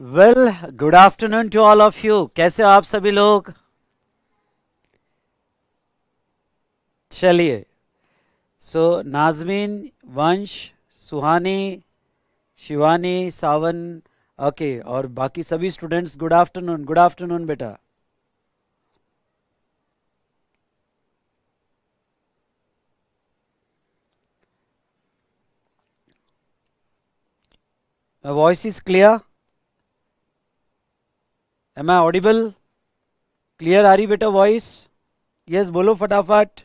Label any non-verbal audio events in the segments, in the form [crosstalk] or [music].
Well good afternoon to all of you कैसे हो आप सभी लोग चलिए सो so, Nazmeen Vansh Suhani Shivani Sawan okay okay, और बाकी सभी students good afternoon good afternoon बेटा voice is clear am I audible clear आ रही बेटा वॉइस यस बोलो फटाफट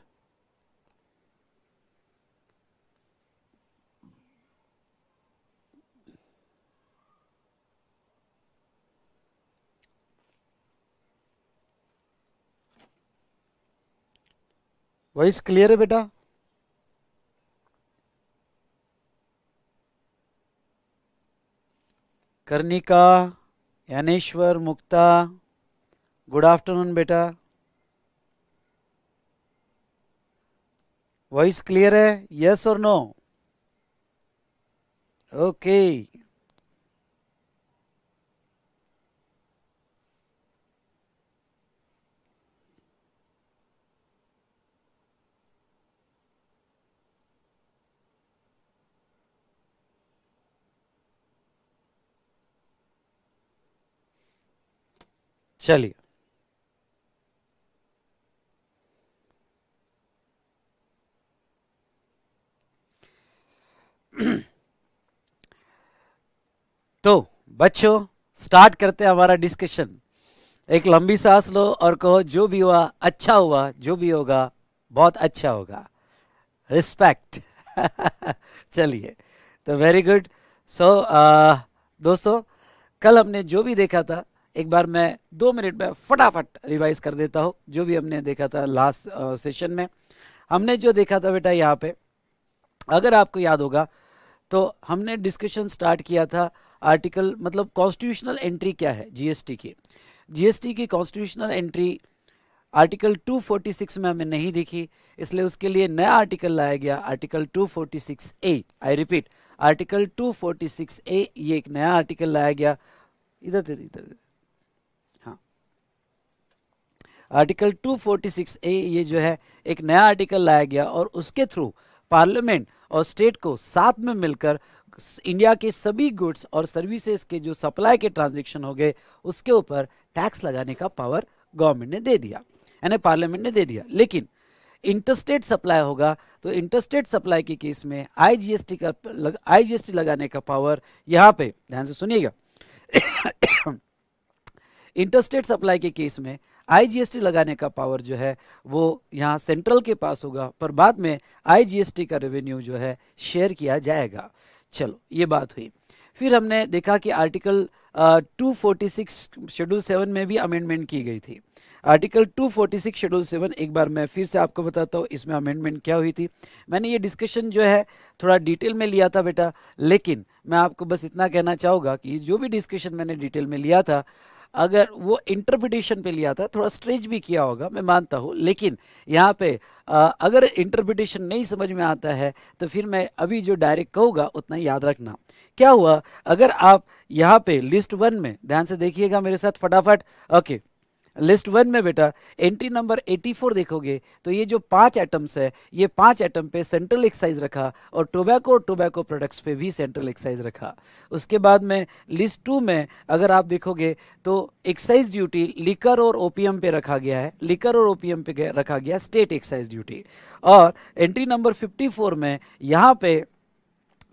वॉइस क्लियर है बेटा कर्णिका का ज्ञानेश्वर मुक्ता गुड आफ्टरनून बेटा वॉइस क्लियर है यस और नो ओके चलिए तो बच्चों स्टार्ट करते हैं हमारा डिस्कशन एक लंबी सांस लो और कहो जो भी हुआ अच्छा हुआ जो भी होगा बहुत अच्छा होगा रिस्पेक्ट [laughs] चलिए तो वेरी गुड सो दोस्तों कल हमने जो भी देखा था एक बार मैं दो मिनट में फटाफट रिवाइज कर देता हूँ जो भी हमने देखा था लास्ट सेशन uh, में हमने जो देखा था बेटा यहाँ पे अगर आपको याद होगा तो हमने डिस्कशन स्टार्ट किया था आर्टिकल मतलब कॉन्स्टिट्यूशनल एंट्री क्या है जीएसटी की जीएसटी की कॉन्स्टिट्यूशनल एंट्री आर्टिकल 246 में हमें नहीं दिखी इसलिए उसके लिए नया आर्टिकल लाया गया article 246 A I repeat article 246 A ये एक नया आर्टिकल लाया गया इधर इधर इधर आर्टिकल 246 ए ये जो है एक नया आर्टिकल लाया गया और उसके थ्रू पार्लियामेंट और स्टेट को साथ में मिलकर इंडिया के सभी गुड्स और सर्विसेज के जो सप्लाई के ट्रांजेक्शन हो गए उसके ऊपर टैक्स लगाने का पावर गवर्नमेंट ने दे दिया यानी पार्लियामेंट ने दे दिया लेकिन इंटरस्टेट सप्लाई होगा तो इंटरस्टेट सप्लाई के केस में आईजीएसटी का लग, आईजीएसटी लगाने का पावर यहाँ पे ध्यान से सुनिएगा [coughs] इंटरस्टेट सप्लाई के केस में आईजीएसटी लगाने का पावर जो है वो यहाँ सेंट्रल के पास होगा पर बाद में आईजीएसटी का रेवेन्यू जो है शेयर किया जाएगा चलो ये बात हुई फिर हमने देखा कि article two forty six schedule seven में भी अमेंडमेंट की गई थी आर्टिकल 246 शेड्यूल सेवन एक बार मैं फिर से आपको बताता हूँ इसमें अमेंडमेंट क्या हुई थी मैंने ये डिस्कशन जो है थोड़ा डिटेल में लिया था बेटा लेकिन मैं आपको बस इतना कहना चाहूँगा कि जो भी डिस्कशन मैंने डिटेल में लिया था अगर वो इंटरप्रिटेशन पे लिया था थोड़ा स्ट्रेच भी किया होगा मैं मानता हूँ लेकिन यहाँ पे आ, अगर इंटरप्रिटेशन नहीं समझ में आता है तो फिर मैं अभी जो डायरेक्ट कहूँगा उतना याद रखना क्या हुआ अगर आप यहाँ पे लिस्ट वन में ध्यान से देखिएगा मेरे साथ फटाफट ओके okay. लिस्ट वन में बेटा एंट्री नंबर 84 देखोगे तो ये जो पांच एटम्स है ये पांच एटम पे सेंट्रल एक्साइज रखा और टोबैको और टोबैको प्रोडक्ट्स पे भी सेंट्रल एक्साइज रखा उसके बाद में लिस्ट टू में अगर आप देखोगे तो एक्साइज ड्यूटी लिकर और ओपीएम पे रखा गया है लिकर और ओपीएम पे रखा गया स्टेट एक्साइज ड्यूटी और एंट्री नंबर फिफ्टी में यहाँ पे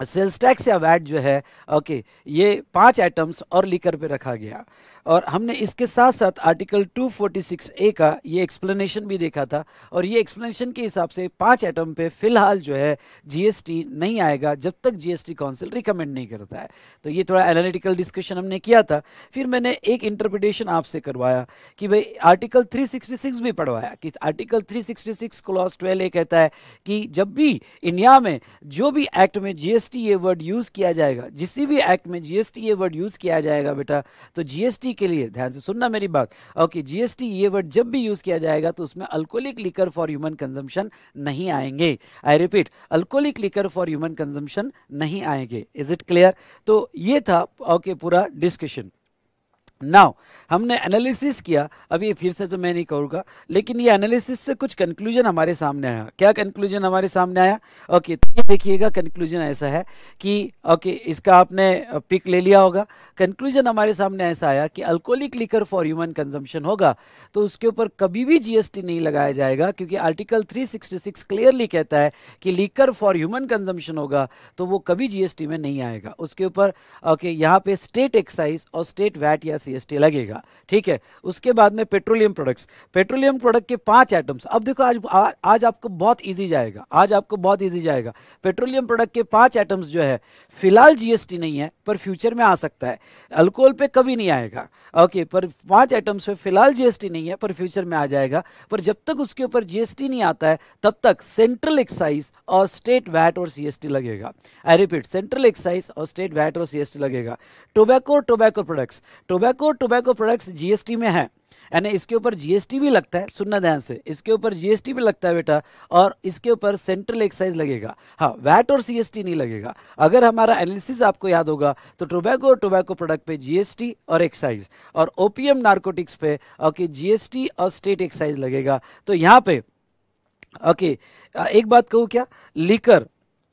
सेल्स टैक्स या वैट जो है ओके ये पांच आइटम्स और लिकर पे रखा गया और हमने इसके साथ साथ आर्टिकल 246 ए का ये एक्सप्लेनेशन भी देखा था और ये एक्सप्लेनेशन के हिसाब से पांच एटम पे फिलहाल जो है जीएसटी नहीं आएगा जब तक जीएसटी काउंसिल रिकमेंड नहीं करता है तो ये थोड़ा एनालिटिकल डिस्कशन हमने किया था फिर मैंने एक इंटरप्रिटेशन आपसे करवाया कि भाई आर्टिकल 366 भी पढ़वाया कि आर्टिकल 366 क्लॉस ट्वेल्व ए कहता है कि जब भी इंडिया में जो भी एक्ट में जीएसटी ये वर्ड यूज किया जाएगा जिस भी एक्ट में जीएसटी ये वर्ड यूज किया जाएगा बेटा तो जीएसटी जीएसटी के लिए ध्यान से सुनना मेरी बात ओके जीएसटी ये वर्ड जब भी यूज किया जाएगा तो उसमें alcoholic liquor for human consumption नहीं आएंगे I repeat alcoholic liquor for human consumption नहीं आएंगे इज इट क्लियर तो ये था ओके okay, पूरा डिस्कशन नाउ हमने एनालिसिस किया अब ये फिर से तो मैं नहीं कहूँगा लेकिन ये एनालिसिस से कुछ कंक्लूजन हमारे सामने आया क्या कंक्लूजन हमारे सामने आया ओके तो ये देखिएगा कंक्लूजन ऐसा है कि ओके इसका आपने पिक ले लिया होगा कंक्लूजन हमारे सामने ऐसा आया कि alcoholic liquor for human consumption होगा तो उसके ऊपर कभी भी जीएसटी नहीं लगाया जाएगा क्योंकि आर्टिकल 366 क्लियरली कहता है कि लिकर फॉर ह्यूमन कंजम्पशन होगा तो वो कभी जीएसटी में नहीं आएगा उसके ऊपर ओके यहाँ पे स्टेट एक्साइज और स्टेट वैट या सी सीएसटी लगेगा ठीक है उसके बाद में पेट्रोलियम प्रोडक्ट्स पेट्रोलियम प्रोडक्ट के पांच आइटम्स अब देखो आज आ, आज आपको बहुत इजी जाएगा आज आपको बहुत इजी जाएगा पेट्रोलियम प्रोडक्ट के पांच आइटम्स जो है फिलहाल जीएसटी नहीं है पर फ्यूचर में आ सकता है अल्कोहल पे कभी नहीं आएगा ओके पर पाँच आइटम्स पे फिलहाल जीएसटी नहीं है पर फ्यूचर में आ जाएगा पर जब तक उसके ऊपर जीएसटी नहीं आता है तब तक सेंट्रल एक्साइज और स्टेट वैट और सीएसटी लगेगा आई रिपीट सेंट्रल एक्साइज और स्टेट वैट और सीएसटी लगेगा टोबैको और tobacco products tobacco tobacco tobacco products GST में है यानी इसके ऊपर जीएसटी भी लगता है सुनना ध्यान से इसके ऊपर जीएसटी भी लगता है बेटा और इसके ऊपर सेंट्रल एक्साइज लगेगा हाँ वैट और सीएसटी नहीं लगेगा अगर हमारा एनालिसिस आपको याद होगा तो टोबैको और टोबैको प्रोडक्ट पे जीएसटी और एक्साइज और ओपीएम नार्कोटिक्स पे ओके जीएसटी और स्टेट एक्साइज लगेगा तो यहाँ पे ओके एक बात कहूँ क्या लीकर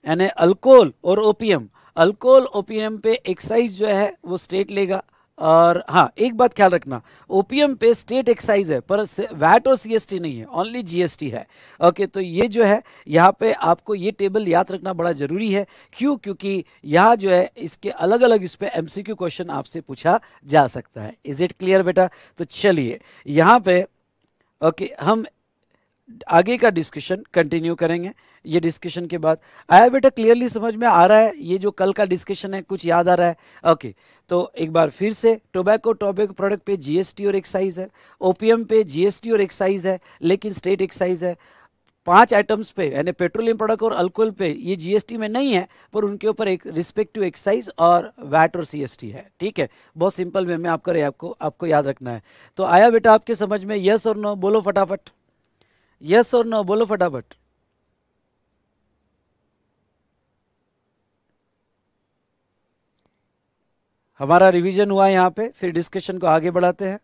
यानी अल्कोहल और ओपीएम अल्कोहल ओपीएम पे एक्साइज जो है वो स्टेट लेगा और हाँ एक बात ख्याल रखना ओपीएम पे स्टेट एक्साइज है पर वैट और सीएसटी नहीं है ओनली जीएसटी है ओके तो ये जो है यहाँ पे आपको ये टेबल याद रखना बड़ा ज़रूरी है क्यों क्योंकि यहाँ जो है इसके अलग अलग इस पर एम क्वेश्चन आपसे पूछा जा सकता है इज़ इट क्लियर बेटा तो चलिए यहाँ पे ओके हम आगे का डिस्कशन कंटिन्यू करेंगे ये डिस्कशन के बाद आया बेटा क्लियरली समझ में आ रहा है ये जो कल का डिस्कशन है कुछ याद आ रहा है ओके तो एक बार फिर से टोबैको टोबैको प्रोडक्ट पे जीएसटी और एक्साइज है ओपीएम पे जीएसटी और एक्साइज है लेकिन स्टेट एक्साइज है पांच आइटम्स पे यानी पेट्रोलियम प्रोडक्ट और अल्कोहल पे ये जीएसटी में नहीं है पर उनके ऊपर एक रिस्पेक्टिव एक्साइज और वैट और सीएसटी है ठीक है बहुत सिंपल वे में आप आपको आपको याद रखना है तो आया बेटा आपके समझ में यस और नो बोलो फटाफट यस और नो बोलो फटाफट हमारा रिवीजन हुआ यहां पे फिर डिस्कशन को आगे बढ़ाते हैं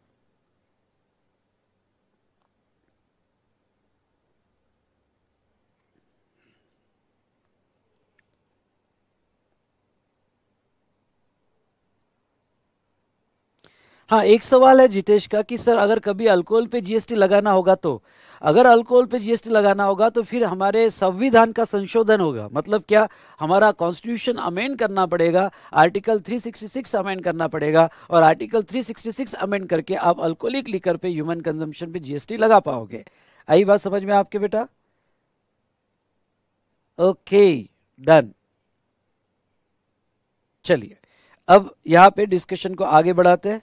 हाँ एक सवाल है जितेश का कि सर अगर कभी अल्कोहल पे जीएसटी लगाना होगा तो अगर अल्कोहल पे जीएसटी लगाना होगा तो फिर हमारे संविधान का संशोधन होगा मतलब क्या हमारा कॉन्स्टिट्यूशन अमेंड करना पड़ेगा आर्टिकल 366 अमेंड करना पड़ेगा और आर्टिकल 366 अमेंड करके आप अल्कोहलिक लीकर पे ह्यूमन कंजम्पशन पे जीएसटी लगा पाओगे आई बात समझ में आपके बेटा ओके डन चलिए अब यहां पर डिस्कशन को आगे बढ़ाते हैं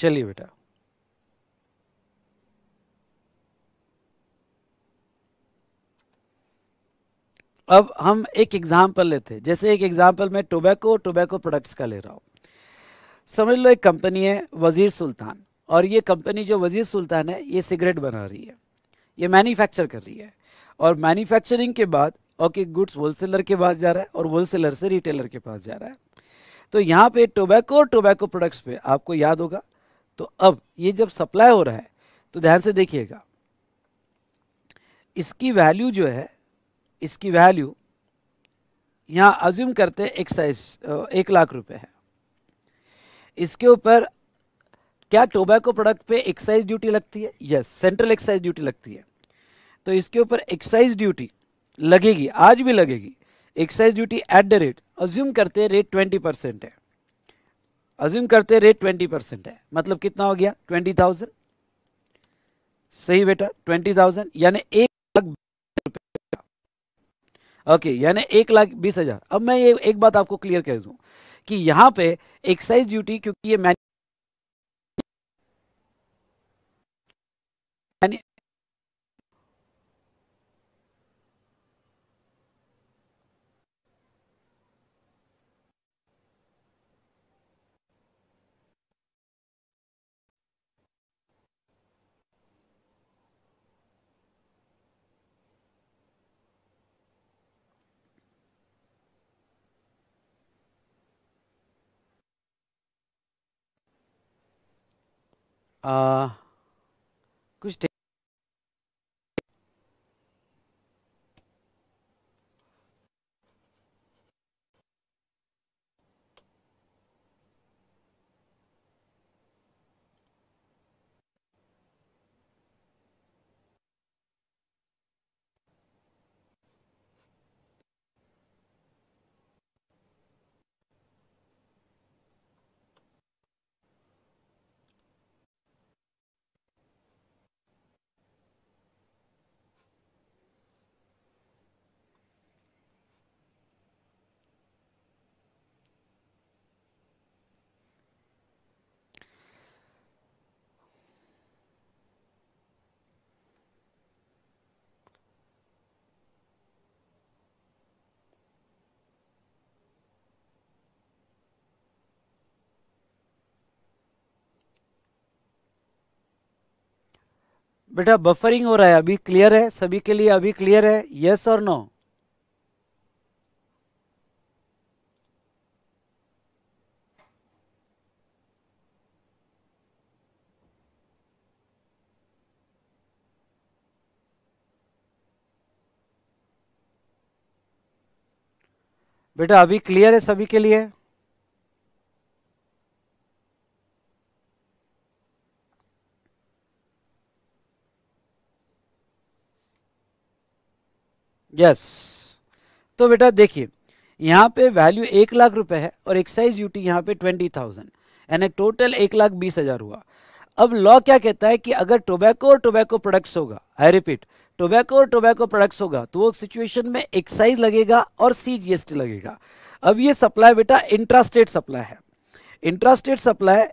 चलिए बेटा अब हम एक एग्जाम्पल लेते हैं जैसे एक एग्जाम्पल में टोबैको टोबैको प्रोडक्ट्स का ले रहा हूं समझ लो एक कंपनी है वज़ीर सुल्तान और ये कंपनी जो वज़ीर सुल्तान है ये सिगरेट बना रही है ये मैन्युफैक्चर कर रही है और मैन्युफैक्चरिंग के बाद ओके गुड्स होलसेलर के पास जा रहा है और होलसेलर से रिटेलर के पास जा रहा है तो यहाँ पे टोबैको और टोबैको प्रोडक्ट्स पे आपको याद होगा तो अब ये जब सप्लाई हो रहा है तो ध्यान से देखिएगा इसकी वैल्यू जो है इसकी वैल्यू यहां अज्यूम करते हैं एक्साइज एक लाख रुपए है इसके ऊपर क्या टोबैको प्रोडक्ट पे एक्साइज ड्यूटी लगती है यस सेंट्रल एक्साइज ड्यूटी लगती है तो इसके ऊपर एक्साइज ड्यूटी लगेगी आज भी लगेगी excise duty at the rate assume करते रेट ट्वेंटी परसेंट है अज्यूम करते रेट ट्वेंटी परसेंट है मतलब कितना हो गया ट्वेंटी थाउजेंड सही बेटा ट्वेंटी थाउजेंड यानी एक लाख ओके यानी एक लाख बीस हजार अब मैं ये एक बात आपको क्लियर कर दूं कि यहां पे एक्साइज ड्यूटी क्योंकि ये मैन्यू uh, बेटा बफरिंग हो रहा है अभी क्लियर है सभी के लिए अभी क्लियर है यस और नो बेटा अभी क्लियर है सभी के लिए यस तो बेटा देखिए यहाँ पे वैल्यू एक लाख रुपए है और एक्साइज ड्यूटी यहाँ पे ट्वेंटी थाउजेंड यानी टोटल एक लाख बीस हजार हुआ अब लॉ क्या कहता है कि अगर टोबैको और टोबैको प्रोडक्ट्स होगा आई रिपीट टोबैको और टोबैको प्रोडक्ट्स होगा तो वो सिचुएशन में एक्साइज लगेगा और टी लगेगा अब ये सप्लाई बेटा इंट्रास्टेट सप्लाई है इंट्रास्टेट सप्लाई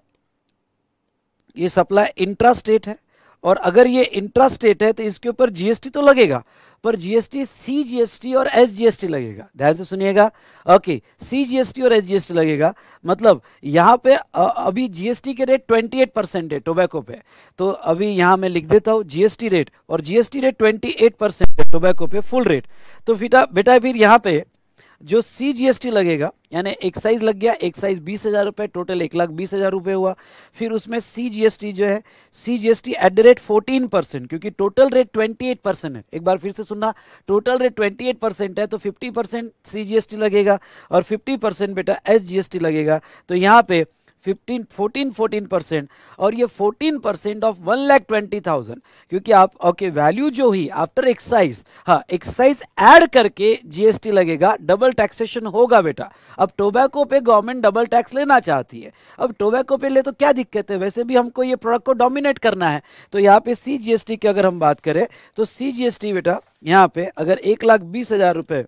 ये सप्लाई इंट्रास्टेट है और अगर ये इंट्रा स्टेट है तो इसके ऊपर जीएसटी तो लगेगा पर जीएसटी सी जीएसटी और एस जीएसटी लगेगा ध्यान से सुनिएगा ओके सी जीएसटी और एस जीएसटी लगेगा मतलब यहाँ पे अभी जीएसटी के रेट 28 परसेंट है टोबैको पे तो अभी यहाँ मैं लिख देता हूँ जीएसटी रेट और जीएसटी रेट 28 परसेंट है टोबैको पे फुल रेट तो फिटा बेटा फिर यहाँ पे जो सी जी एस टी लगेगा यानी एक्साइज लग गया एक्साइज बीस हज़ार रुपये टोटल एक लाख बीस हज़ार रुपये हुआ फिर उसमें सी जी एस टी जो है C G S T at the rate fourteen percent क्योंकि total rate twenty eight percent है एक बार फिर से सुनना total rate twenty eight percent है तो fifty percent C G S T लगेगा और फिफ्टी परसेंट बेटा एस जी एस टी लगेगा तो यहाँ पे फिफ्टीन फोर्टीन फोर्टीन परसेंट और ये fourteen percent of one lakh twenty thousand क्योंकि आप ओके okay, वैल्यू जो ही आफ्टर एक्साइज हाँ एक्साइज ऐड करके जीएसटी लगेगा डबल टैक्सेशन होगा बेटा अब टोबैको पे गवर्नमेंट डबल टैक्स लेना चाहती है अब टोबैको पे ले तो क्या दिक्कत है वैसे भी हमको ये प्रोडक्ट को डोमिनेट करना है तो यहाँ पे सी की अगर हम बात करें तो सी बेटा यहाँ पे अगर एक लाख बीस हजार रुपये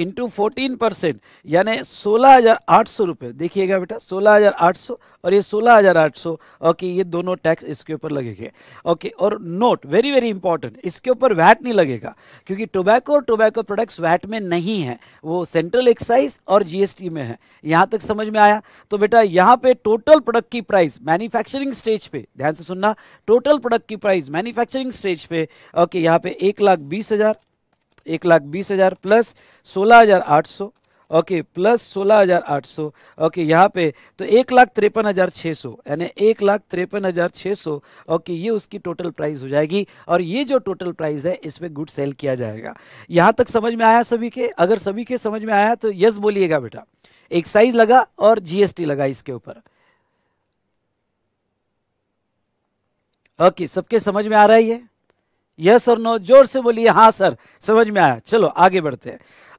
इंटू फोर्टीन परसेंट यानी सोलह हज़ार आठ सौ रुपये देखिएगा बेटा सोलह हज़ार आठ सौ और ये सोलह हज़ार आठ सौ ओके ये दोनों टैक्स इसके ऊपर लगेंगे ओके और नोट वेरी वेरी इंपॉर्टेंट इसके ऊपर वैट नहीं लगेगा क्योंकि टोबैको और टोबैको प्रोडक्ट्स वैट में नहीं है वो सेंट्रल एक्साइज और जीएसटी में है यहाँ तक समझ में आया तो बेटा यहाँ पे टोटल प्रोडक्ट की प्राइस मैन्युफैक्चरिंग स्टेज पे ध्यान से सुनना टोटल प्रोडक्ट की प्राइस मैन्युफैक्चरिंग स्टेज पे ओके यहाँ पे एक लाख बीस हज़ार एक लाख बीस हज़ार प्लस सोलह हज़ार आठ सौ ओके प्लस सोलह हज़ार आठ सौ ओके यहाँ पे तो एक लाख तिरपन हज़ार छः सौ यानी एक लाख तिरपन हज़ार छः सौ ओके ये उसकी टोटल प्राइस हो जाएगी और ये जो टोटल प्राइस है इसमें गुड सेल किया जाएगा यहाँ तक समझ में आया सभी के अगर सभी के समझ में आया तो यस बोलिएगा बेटा एक्साइज लगा और जीएसटी लगा इसके ऊपर ओके सबके समझ में आ रहा है ये यस और नो जोर से बोलिए हाँ सर समझ में आया चलो आगे बढ़ते हैं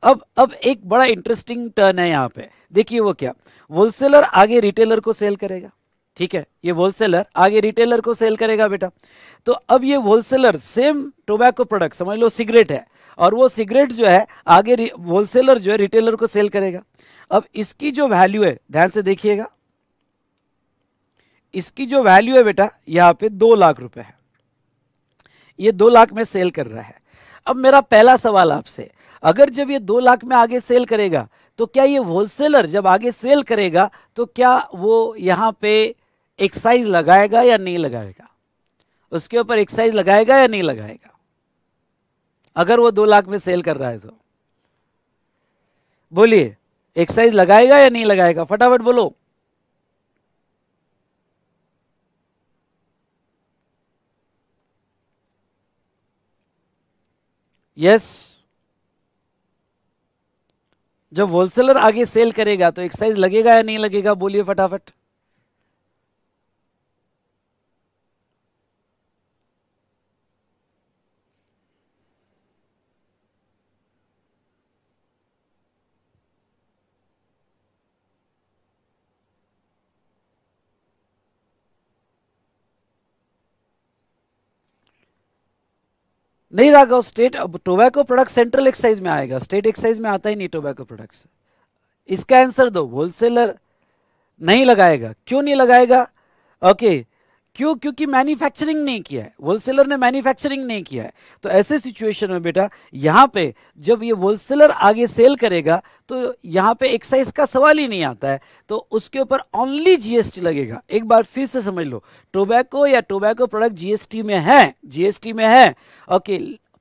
अब अब एक बड़ा इंटरेस्टिंग टर्न है यहाँ पे देखिए वो क्या होलसेलर आगे रिटेलर को सेल करेगा ठीक है ये होलसेलर आगे रिटेलर को सेल करेगा बेटा तो अब ये होलसेलर सेम टोबैको प्रोडक्ट समझ लो सिगरेट है और वो सिगरेट जो है आगे होलसेलर जो है रिटेलर को सेल करेगा अब इसकी जो वैल्यू है ध्यान से देखिएगा इसकी जो वैल्यू है बेटा यहाँ पे दो लाख रुपए है ये दो लाख में सेल कर रहा है अब मेरा पहला सवाल आपसे अगर जब ये दो लाख में आगे सेल करेगा तो क्या ये होलसेलर जब आगे सेल करेगा तो क्या वो यहाँ पे एक्साइज लगाएगा या नहीं लगाएगा उसके ऊपर एक्साइज लगाएगा या नहीं लगाएगा अगर वो दो लाख में सेल कर रहा है तो बोलिए एक्साइज लगाएगा या नहीं लगाएगा फटाफट बोलो यस जब होलसेलर आगे सेल करेगा तो एक्साइज लगेगा या नहीं लगेगा बोलिए फटाफट नहीं Raghav state tobacco product central excise में आएगा स्टेट एक्साइज में आता ही नहीं टोबैको प्रोडक्ट्स इसका आंसर दो होलसेलर नहीं लगाएगा क्यों नहीं लगाएगा ओके okay, क्यों क्योंकि मैन्युफैक्चरिंग नहीं किया है होलसेलर ने मैन्युफैक्चरिंग नहीं किया है तो ऐसे सिचुएशन में बेटा यहाँ पे जब ये होलसेलर आगे सेल करेगा तो यहाँ पे एक्साइज का सवाल ही नहीं आता है तो उसके ऊपर ओनली जीएसटी लगेगा एक बार फिर से समझ लो टोबैको या टोबैको प्रोडक्ट जीएसटी में है जीएसटी में है ओके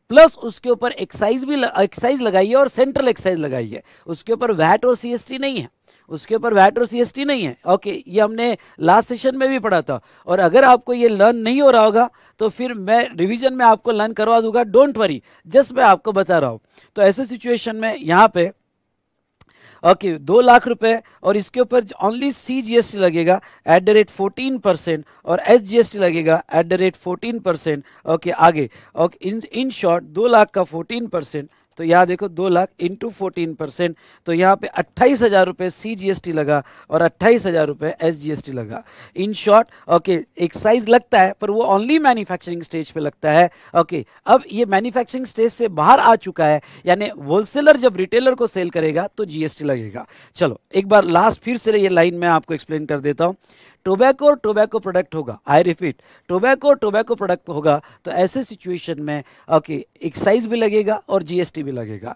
प्लस उसके ऊपर एक्साइज भी एक्साइज लगाइए और सेंट्रल एक्साइज लगाइए उसके ऊपर वैट और सीएसटी नहीं है उसके ऊपर वैट और सीएसटी नहीं है ओके ये हमने लास्ट सेशन में भी पढ़ा था और अगर आपको ये लर्न नहीं हो रहा होगा तो फिर मैं रिवीजन में आपको लर्न करवा दूंगा डोंट वरी जस्ट मैं आपको बता रहा हूं तो ऐसे सिचुएशन में यहां पे ओके okay, दो लाख रुपए और इसके ऊपर only C G S T लगेगा at the rate fourteen percent और एस जी एस टी लगेगा at the rate fourteen percent okay आगे ओके इन इन शॉर्ट दो लाख का फोर्टीन परसेंट तो यहाँ देखो दो लाख इंटू फोर्टीन परसेंट तो यहाँ पे अट्ठाईस हज़ार रुपये सी जी एस टी लगा और अट्ठाईस हज़ार रुपये एस जी एस टी लगा इन शॉर्ट ओके एक्साइज लगता है पर वो ओनली मैन्युफैक्चरिंग स्टेज पे लगता है ओके okay, अब ये मैन्युफैक्चरिंग स्टेज से बाहर आ चुका है यानी होलसेलर जब रिटेलर को सेल करेगा तो जीएसटी लगेगा चलो एक बार लास्ट फिर से ये लाइन में आपको एक्सप्लेन कर देता हूँ टोबैको टोबैको प्रोडक्ट होगा I repeat tobacco tobacco product होगा तो ऐसे सिचुएशन में ओके एक्साइज भी लगेगा और जीएसटी भी लगेगा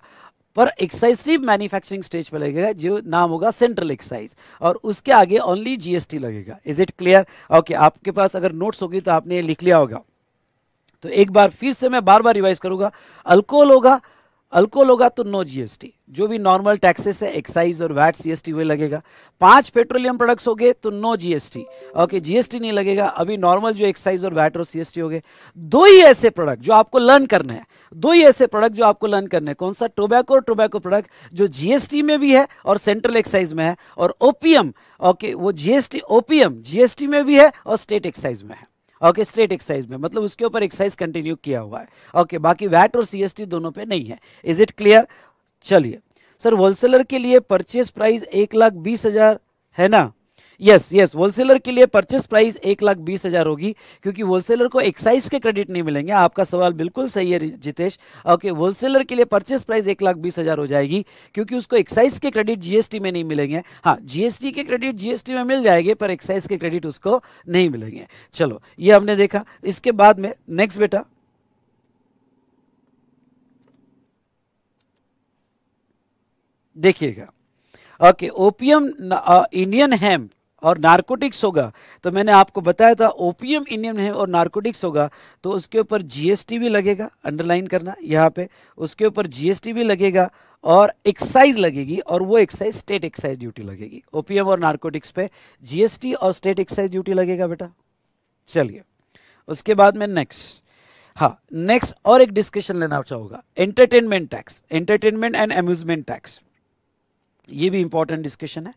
पर एक्साइज सिर्फ मैन्युफैक्चरिंग स्टेज पर लगेगा जो नाम होगा सेंट्रल एक्साइज और उसके आगे ओनली जीएसटी लगेगा इज इट क्लियर ओके आपके पास अगर नोट्स होगी तो आपने लिख लिया होगा तो एक बार फिर से मैं बार बार रिवाइज करूंगा अल्कोहल होगा अल्कोहल होगा तो नो जीएसटी जो भी नॉर्मल टैक्सेस है एक्साइज और वैट सीएसटी वे लगेगा पांच पेट्रोलियम प्रोडक्ट्स हो गए तो नो जीएसटी ओके जीएसटी नहीं लगेगा अभी नॉर्मल जो एक्साइज और वैट और सीएसटी हो गए दो ही ऐसे प्रोडक्ट जो आपको लर्न करने हैं दो ही ऐसे प्रोडक्ट जो आपको लर्न करने हैं कौन सा टोबैको और टोबैको प्रोडक्ट जो जीएसटी में भी है और सेंट्रल एक्साइज में है और ओपीएम ओके वो जीएसटी ओपीएम जीएसटी में भी है और स्टेट एक्साइज में है ओके स्ट्रेट एक्साइज में मतलब उसके ऊपर एक्साइज कंटिन्यू किया हुआ है ओके बाकी वैट और सीएसटी दोनों पे नहीं है इज इट क्लियर चलिए सर होलसेलर के लिए परचेस प्राइस एक लाख बीस हजार है ना यस यस होलसेलर के लिए परचेस प्राइस एक लाख बीस हजार होगी क्योंकि होलसेलर को एक्साइज के क्रेडिट नहीं मिलेंगे आपका सवाल बिल्कुल सही है जितेश ओके होलसेलर के लिए परचेस प्राइस एक लाख बीस हजार हो जाएगी क्योंकि उसको एक्साइज के क्रेडिट जीएसटी में नहीं मिलेंगे हाँ जीएसटी के क्रेडिट जीएसटी में मिल जाएंगे पर एक्साइज के क्रेडिट उसको नहीं मिलेंगे चलो ये हमने देखा इसके बाद में नेक्स्ट बेटा देखिएगा ओके ओपीएम इंडियन हेम्प और नारकोटिक्स होगा तो मैंने आपको बताया था ओपीएम इंडियन है और नारकोटिक्स होगा तो उसके ऊपर जीएसटी भी लगेगा अंडरलाइन करना यहाँ पे उसके ऊपर जीएसटी भी लगेगा और एक्साइज लगेगी और वो एक्साइज स्टेट एक्साइज ड्यूटी लगेगी ओपीएम और नारकोटिक्स पे जीएसटी और स्टेट एक्साइज ड्यूटी लगेगा बेटा चलिए उसके बाद में नेक्स्ट हाँ नेक्स्ट और एक डिस्कशन लेना चाहूँगा entertainment tax entertainment and amusement tax ये भी इंपॉर्टेंट डिस्कशन है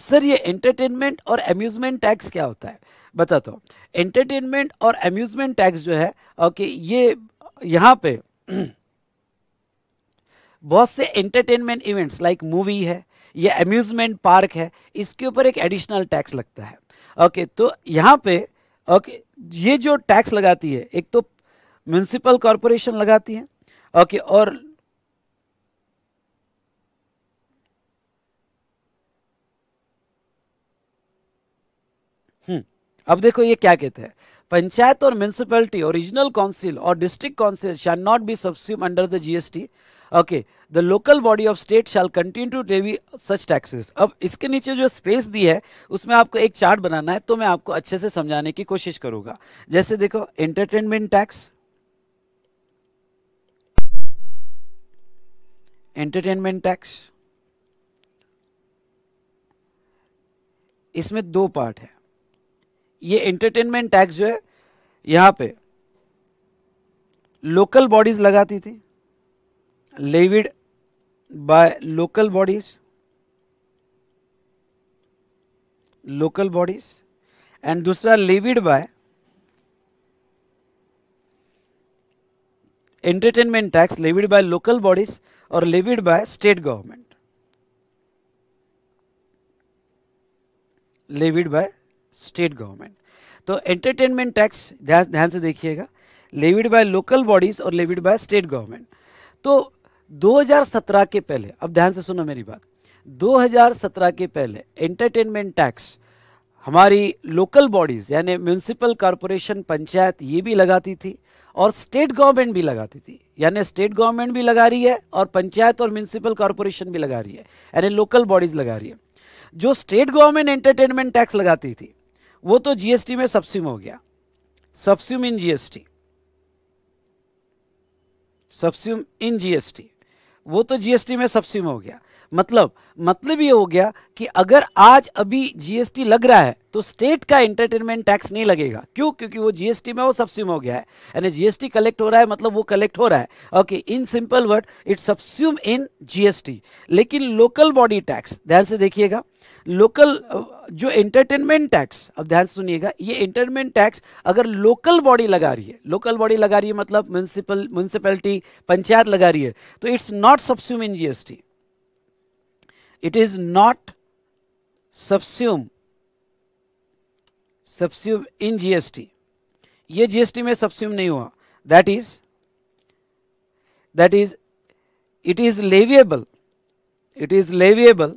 सर ये एंटरटेनमेंट और अम्यूजमेंट टैक्स क्या होता है बताता हूँ एंटरटेनमेंट और अम्यूजमेंट टैक्स जो है ओके ये यहाँ पे [clears throat] बहुत से एंटरटेनमेंट इवेंट्स लाइक मूवी है ये अम्यूजमेंट पार्क है इसके ऊपर एक एडिशनल टैक्स लगता है ओके तो यहाँ पे ओके ये जो टैक्स लगाती है एक तो म्यूनसिपल कॉरपोरेशन लगाती है ओके और अब देखो ये क्या कहते हैं पंचायत और म्यूनसिपैलिटी और रीजनल काउंसिल और district council shall not be subsume under the GST okay the local body of state shall continue to levy such taxes अब इसके नीचे जो स्पेस दी है उसमें आपको एक चार्ट बनाना है तो मैं आपको अच्छे से समझाने की कोशिश करूंगा जैसे देखो एंटरटेनमेंट टैक्स एंटरटेनमेंट टैक्स इसमें दो पार्ट है ये एंटरटेनमेंट टैक्स जो है यहां पे लोकल बॉडीज लगाती थी levied by local bodies local bodies and दूसरा levied by entertainment tax levied by local bodies और levied by state government levied by state government तो एंटरटेनमेंट टैक्स ध्यान से देखिएगा लेविड बाय लोकल बॉडीज और levied by state government तो 2017 के पहले अब ध्यान से सुनो मेरी बात 2017 के पहले एंटरटेनमेंट टैक्स हमारी लोकल बॉडीज़ यानी म्यूनसिपल कॉरपोरेशन पंचायत ये भी लगाती थी और स्टेट गवर्नमेंट भी लगाती थी यानी स्टेट गवर्नमेंट भी लगा रही है और पंचायत और म्यूनसिपल कॉरपोरेशन भी लगा रही है यानी लोकल बॉडीज़ लगा रही है जो स्टेट गवर्नमेंट एंटरटेनमेंट टैक्स लगाती थी वो तो जीएसटी में सब्सिम हो गया subsume in GST subsume in GST वो तो जीएसटी में सब्सिम हो गया मतलब मतलब ये हो गया कि अगर आज अभी जीएसटी लग रहा है तो स्टेट का एंटरटेनमेंट टैक्स नहीं लगेगा क्यों क्योंकि वो जीएसटी में वो सब्सिम हो गया है यानी जीएसटी कलेक्ट हो रहा है मतलब वो कलेक्ट हो रहा है okay in simple word it subsume in GST लेकिन लोकल बॉडी टैक्स ध्यान से देखिएगा लोकल uh, जो एंटरटेनमेंट टैक्स अब ध्यान से सुनिएगा ये एंटरटेनमेंट टैक्स अगर लोकल बॉडी लगा रही है लोकल बॉडी लगा रही है मतलब म्यूनसिपल म्यूनसिपैलिटी पंचायत लगा रही है तो it's not subsume in GST it is not subsume subsume in GST ये जीएसटी में सब्स्यूम नहीं हुआ that is that is it is leviable it is leviable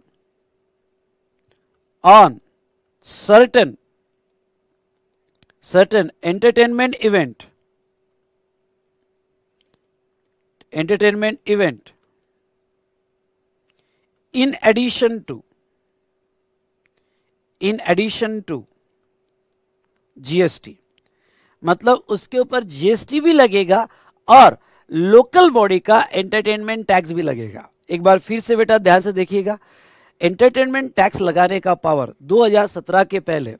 on certain certain entertainment event entertainment event in addition to in addition to gst मतलब उसके ऊपर GST भी लगेगा और लोकल बॉडी का एंटरटेनमेंट टैक्स भी लगेगा एक बार फिर से बेटा ध्यान से देखिएगा एंटरटेनमेंट टैक्स लगाने का पावर 2017 के पहले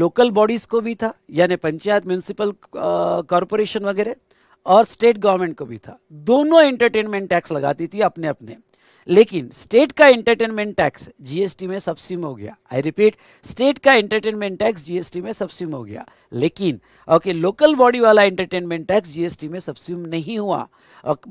लोकल बॉडीज को भी था यानी पंचायत म्यूनिसिपल कॉरपोरेशन वगैरह और स्टेट गवर्नमेंट को भी था दोनों एंटरटेनमेंट टैक्स लगाती थी अपने अपने लेकिन स्टेट का एंटरटेनमेंट टैक्स जीएसटी में सबसिम हो गया आई रिपीट स्टेट का एंटरटेनमेंट टैक्स जीएसटी में सबसिम हो गया लेकिन ओके लोकल बॉडी वाला एंटरटेनमेंट टैक्स जीएसटी में सबसिम नहीं हुआ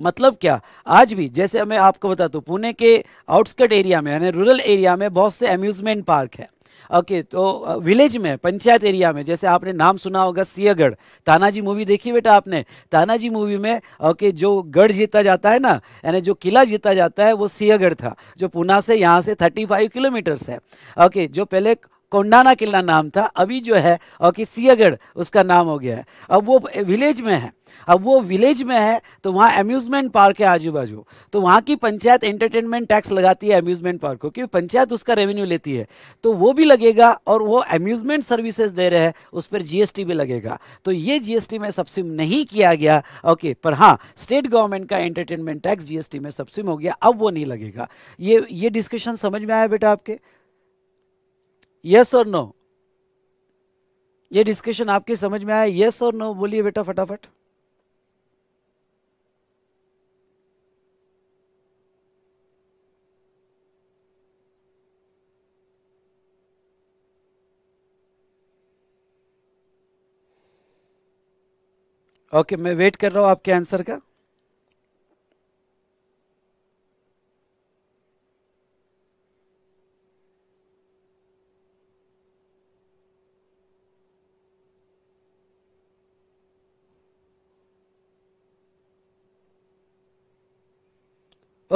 मतलब क्या आज भी जैसे मैं आपको बता दूँ पुणे के आउटस्कर्ट एरिया में यानी रूरल एरिया में बहुत से अम्यूजमेंट पार्क है ओके तो विलेज में पंचायत एरिया में जैसे आपने नाम सुना होगा सियागढ़ तानाजी मूवी देखी बेटा आपने तानाजी मूवी में ओके जो गढ़ जीता जाता है ना यानी जो किला जीता जाता है वो सियागढ़ था जो पुना से यहाँ से 35 किलोमीटर्स है ओके जो पहले कोंडाना किला नाम था अभी जो है ओके सियागढ़ उसका नाम हो गया है अब वो विलेज में है अब वो विलेज में है तो वहाँ अम्यूजमेंट पार्क है आजू बाजू तो वहाँ की पंचायत एंटरटेनमेंट टैक्स लगाती है अम्यूजमेंट पार्क को क्योंकि पंचायत उसका रेवेन्यू लेती है तो वो भी लगेगा और वो अम्यूजमेंट सर्विसेज दे रहे हैं उस पर जीएसटी भी लगेगा तो ये जीएसटी में सबसिम नहीं किया गया ओके पर हाँ स्टेट गवर्नमेंट का एंटरटेनमेंट टैक्स जीएसटी में सबसिम हो गया अब वो नहीं लगेगा ये ये डिस्कशन समझ में आया बेटा आपके यस और नो ये डिस्कशन आपके समझ में आया यस और नो बोलिए बेटा फटाफट ओके मैं वेट कर रहा हूं आपके आंसर का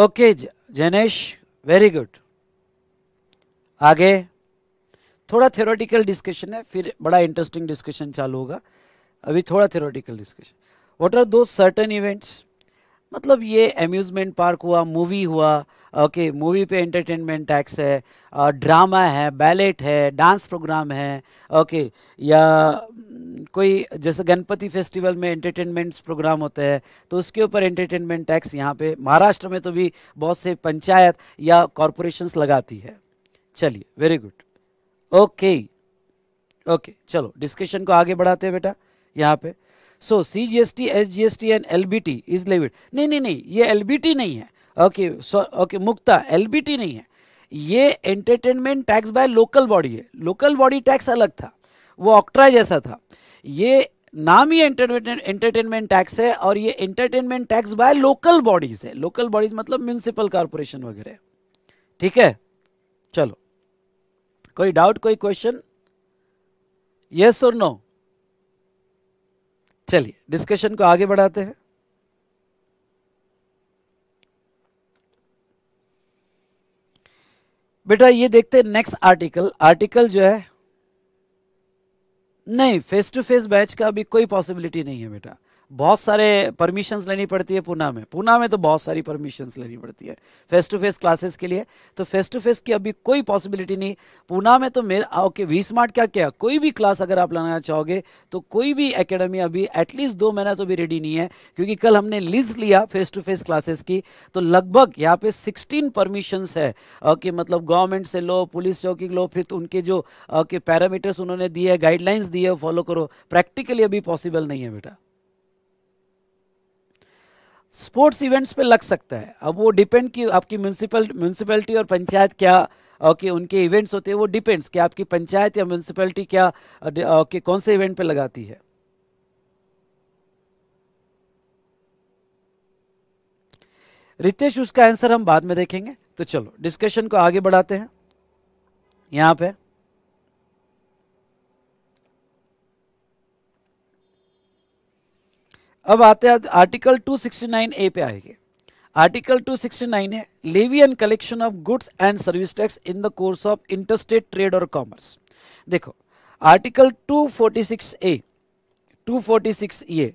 ओके जनेश वेरी गुड आगे थोड़ा थ्योरेटिकल डिस्कशन है फिर बड़ा इंटरेस्टिंग डिस्कशन चालू होगा अभी थोड़ा theoretical discussion what are those certain events मतलब ये अम्यूज़मेंट पार्क हुआ मूवी हुआ ओके मूवी पे एंटरटेनमेंट टैक्स है ड्रामा है बैलेट है डांस प्रोग्राम है ओके या mm, कोई जैसे गणपति फेस्टिवल में एंटरटेनमेंट्स प्रोग्राम होते हैं तो उसके ऊपर एंटरटेनमेंट टैक्स यहाँ पे महाराष्ट्र में तो भी बहुत से पंचायत या कॉरपोरेशंस लगाती है चलिए वेरी गुड ओके ओके चलो डिस्कशन को आगे बढ़ाते हैं बेटा यहाँ पे so C G S T S G S T and L B T is levied नहीं नहीं नहीं ये एल बी टी नहीं है okay okay Mukta L B T नहीं है ये entertainment tax by local body है लोकल बॉडी टैक्स अलग था वो ऑक्ट्रा जैसा था ये नाम ही एंटरटेनमेंट टैक्स है और ये entertainment tax by local bodies है लोकल बॉडीज मतलब म्यूनसिपल कॉरपोरेशन वगैरह ठीक है चलो कोई डाउट कोई क्वेश्चन यस और नो चलिए डिस्कशन को आगे बढ़ाते हैं बेटा ये देखते हैं नेक्स्ट आर्टिकल आर्टिकल जो है नहीं फेस टू फेस बैच का अभी कोई पॉसिबिलिटी नहीं है बेटा बहुत सारे परमिशंस लेनी पड़ती है पूना में पूना में तो बहुत सारी परमिशंस लेनी पड़ती है फेस टू फेस क्लासेस के लिए तो फेस टू फेस की अभी कोई पॉसिबिलिटी नहीं पूना में तो मेरा ओके वी स्मार्ट क्या क्या कोई भी क्लास अगर आप लाना चाहोगे तो कोई भी एकेडमी अभी एटलीस्ट दो महीना तो भी रेडी नहीं है क्योंकि कल हमने लिस्ट लिया फेस टू फेस क्लासेस की तो लगभग यहाँ पे सिक्सटीन परमिशंस है ओके मतलब गवर्नमेंट से लो पुलिस चौकी लो फिर तो उनके जो ओके पैरामीटर्स उन्होंने दिए गाइडलाइंस दिए फॉलो करो प्रैक्टिकली अभी पॉसिबल नहीं है बेटा स्पोर्ट्स इवेंट्स पे लग सकता है अब वो डिपेंड कि आपकी म्यूनसिपल म्यूनसिपैलिटी और पंचायत क्या ओके उनके इवेंट्स होते हैं वो डिपेंड्स कि आपकी पंचायत या म्यूनसिपैलिटी क्या ओके कौन से इवेंट पे लगाती है रितेश उसका आंसर हम बाद में देखेंगे तो चलो डिस्कशन को आगे बढ़ाते हैं यहाँ पे अब आते हैं आर्टिकल 269 ए पे आएंगे आर्टिकल 269 है levy and collection of goods and service tax in the course of interstate trade और कॉमर्स देखो आर्टिकल 246 ए 246 ये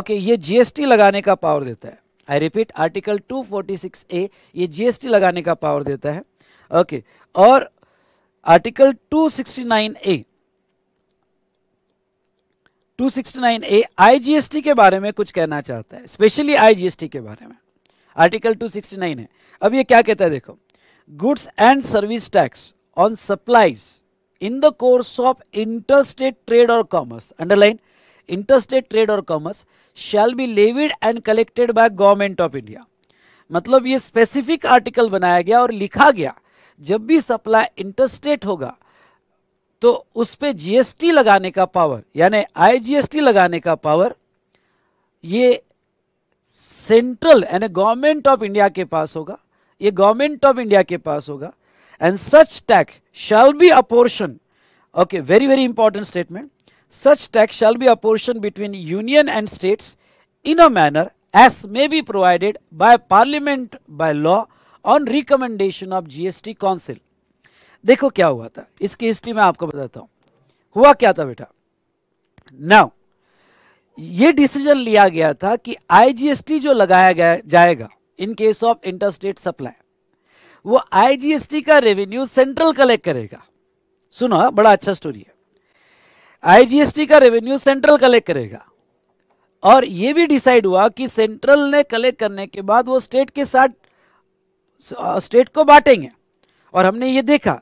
ओके ये जीएसटी लगाने का पावर देता है आई रिपीट आर्टिकल 246 ए ये जीएसटी लगाने का पावर देता है ओके और आर्टिकल 269 ए 269 ए आईजीएसटी के बारे में कुछ कहना चाहता है स्पेशली आईजीएसटी के बारे में आर्टिकल 269 है अब ये क्या कहता है देखो goods and service tax on supplies in the course of interstate trade और कॉमर्स अंडरलाइन इंटरस्टेट ट्रेड और commerce shall be levied and collected by government of India मतलब ये स्पेसिफिक आर्टिकल बनाया गया और लिखा गया जब भी सप्लाई इंटरस्टेट होगा तो उस पर जीएसटी लगाने का पावर यानी आईजीएसटी लगाने का पावर ये सेंट्रल यानी गवर्नमेंट ऑफ इंडिया के पास होगा ये गवर्नमेंट ऑफ इंडिया के पास होगा and such tax shall be apportion okay very very important statement such tax shall be apportion between union and states in a manner as may be provided by parliament by law on recommendation of GST council देखो क्या हुआ था इसकी history में आपको बताता हूं हुआ क्या था बेटा नाउ ये डिसीजन लिया गया था कि आईजीएसटी जो लगाया गया जाएगा in case of interstate supply वो आईजीएसटी का रेवेन्यू सेंट्रल कलेक्ट करेगा सुनो हाँ, बड़ा अच्छा स्टोरी है आईजीएसटी का रेवेन्यू सेंट्रल कलेक्ट करेगा और ये भी डिसाइड हुआ कि सेंट्रल ने कलेक्ट करने के बाद वो स्टेट के साथ स्टेट uh, को बांटेंगे और हमने ये देखा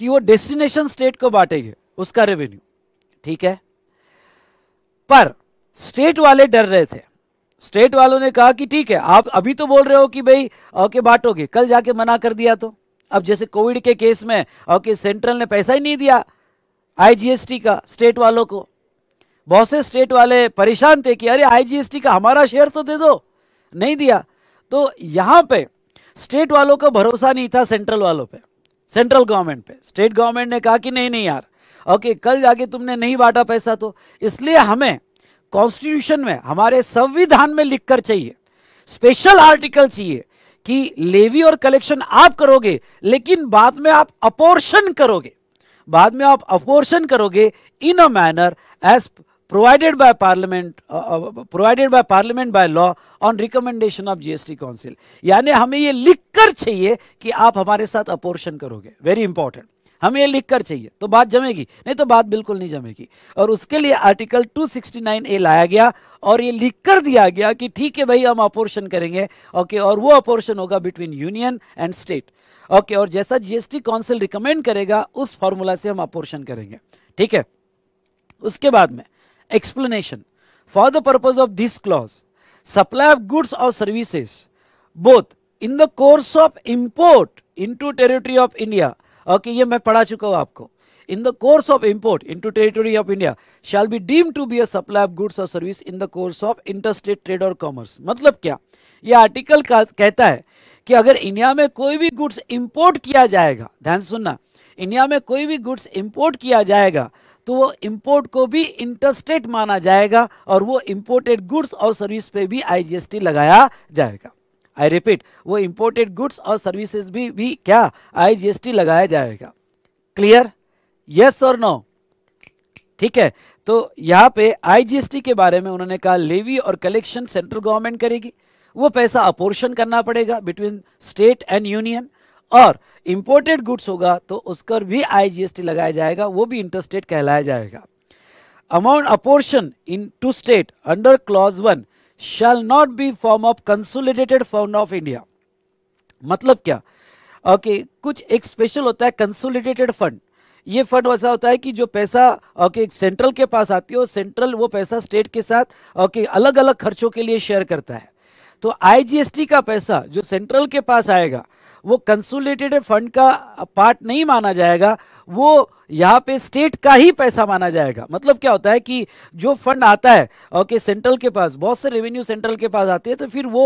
कि वो डेस्टिनेशन स्टेट को बांटेंगे उसका रेवेन्यू ठीक है पर स्टेट वाले डर रहे थे स्टेट वालों ने कहा कि ठीक है आप अभी तो बोल रहे हो कि भाई ओके बांटोगे कल जाके मना कर दिया तो अब जैसे कोविड के केस में ओके सेंट्रल ने पैसा ही नहीं दिया आईजीएसटी का स्टेट वालों को बहुत से स्टेट वाले परेशान थे कि अरे आईजीएसटी का हमारा शेयर तो दे दो नहीं दिया तो यहां पे स्टेट वालों का भरोसा नहीं था सेंट्रल वालों पर सेंट्रल गवर्नमेंट पे स्टेट गवर्नमेंट ने कहा कि नहीं नहीं यार ओके कल जाके तुमने नहीं बांटा पैसा तो इसलिए हमें कॉन्स्टिट्यूशन में हमारे संविधान में लिखकर चाहिए स्पेशल आर्टिकल चाहिए कि लेवी और कलेक्शन आप करोगे लेकिन बाद में आप अपोर्शन करोगे बाद में आप अपोर्शन करोगे in a manner as provided by parliament uh, uh, provided by parliament by law on recommendation of GST council यानी हमें ये लिखकर चाहिए कि आप हमारे साथ अपोर्शन करोगे वेरी इंपॉर्टेंट हमें ये लिखकर चाहिए तो बात जमेगी नहीं तो बात बिल्कुल नहीं जमेगी और उसके लिए आर्टिकल 269 ए लाया गया और ये लिख कर दिया गया कि ठीक है भाई हम अपोर्शन करेंगे ओके और वो अपोर्शन होगा between union and state okay और जैसा जीएसटी काउंसिल रिकमेंड करेगा उस फॉर्मूला से हम अपोर्शन करेंगे ठीक है उसके बाद में Explanation. For the purpose of this clause, supply of goods or services, both in the course of import into territory of India, okay, ye मैं padha chuka hu aapko in the course of import into territory of India shall be deemed to be a supply of goods or service in the course of interstate trade or commerce. मतलब क्या ये article kehta hai है कि अगर India में कोई भी goods import किया जाएगा ध्यान सुनना इंडिया में कोई भी गुड्स इंपोर्ट किया जाएगा तो वो इंपोर्ट को भी इंटरस्टेट माना जाएगा और वो इंपोर्टेड गुड्स और सर्विस पे भी आईजीएसटी लगाया जाएगा आई रिपीट वो इंपोर्टेड गुड्स और सर्विसेज भी भी क्या आईजीएसटी लगाया जाएगा क्लियर यस और नो ठीक है तो यहां पे आईजीएसटी के बारे में उन्होंने कहा लेवी और कलेक्शन सेंट्रल गवर्नमेंट करेगी वो पैसा अपोर्शन करना पड़ेगा बिटवीन स्टेट एंड यूनियन और इम्पोर्टेड गुड्स होगा तो उस पर भी आईजीएसटी लगाया जाएगा वो भी इंटरस्टेट कहलाया जाएगा amount apportion into state under clause one shall not be form of consolidated fund of India मतलब क्या ओके okay, कुछ एक स्पेशल होता है कंसोलिडेटेड फंड ये फंड वैसा होता है कि जो पैसा ओके okay, सेंट्रल के पास आती है और सेंट्रल वो पैसा स्टेट के साथ ओके okay, अलग अलग खर्चों के लिए शेयर करता है तो आईजीएसटी का पैसा जो सेंट्रल के पास आएगा वो कंसुलेटेड फंड का पार्ट नहीं माना जाएगा वो यहाँ पे स्टेट का ही पैसा माना जाएगा मतलब क्या होता है कि जो फंड आता है ओके सेंट्रल के पास बहुत से रेवेन्यू सेंट्रल के पास आते हैं तो फिर वो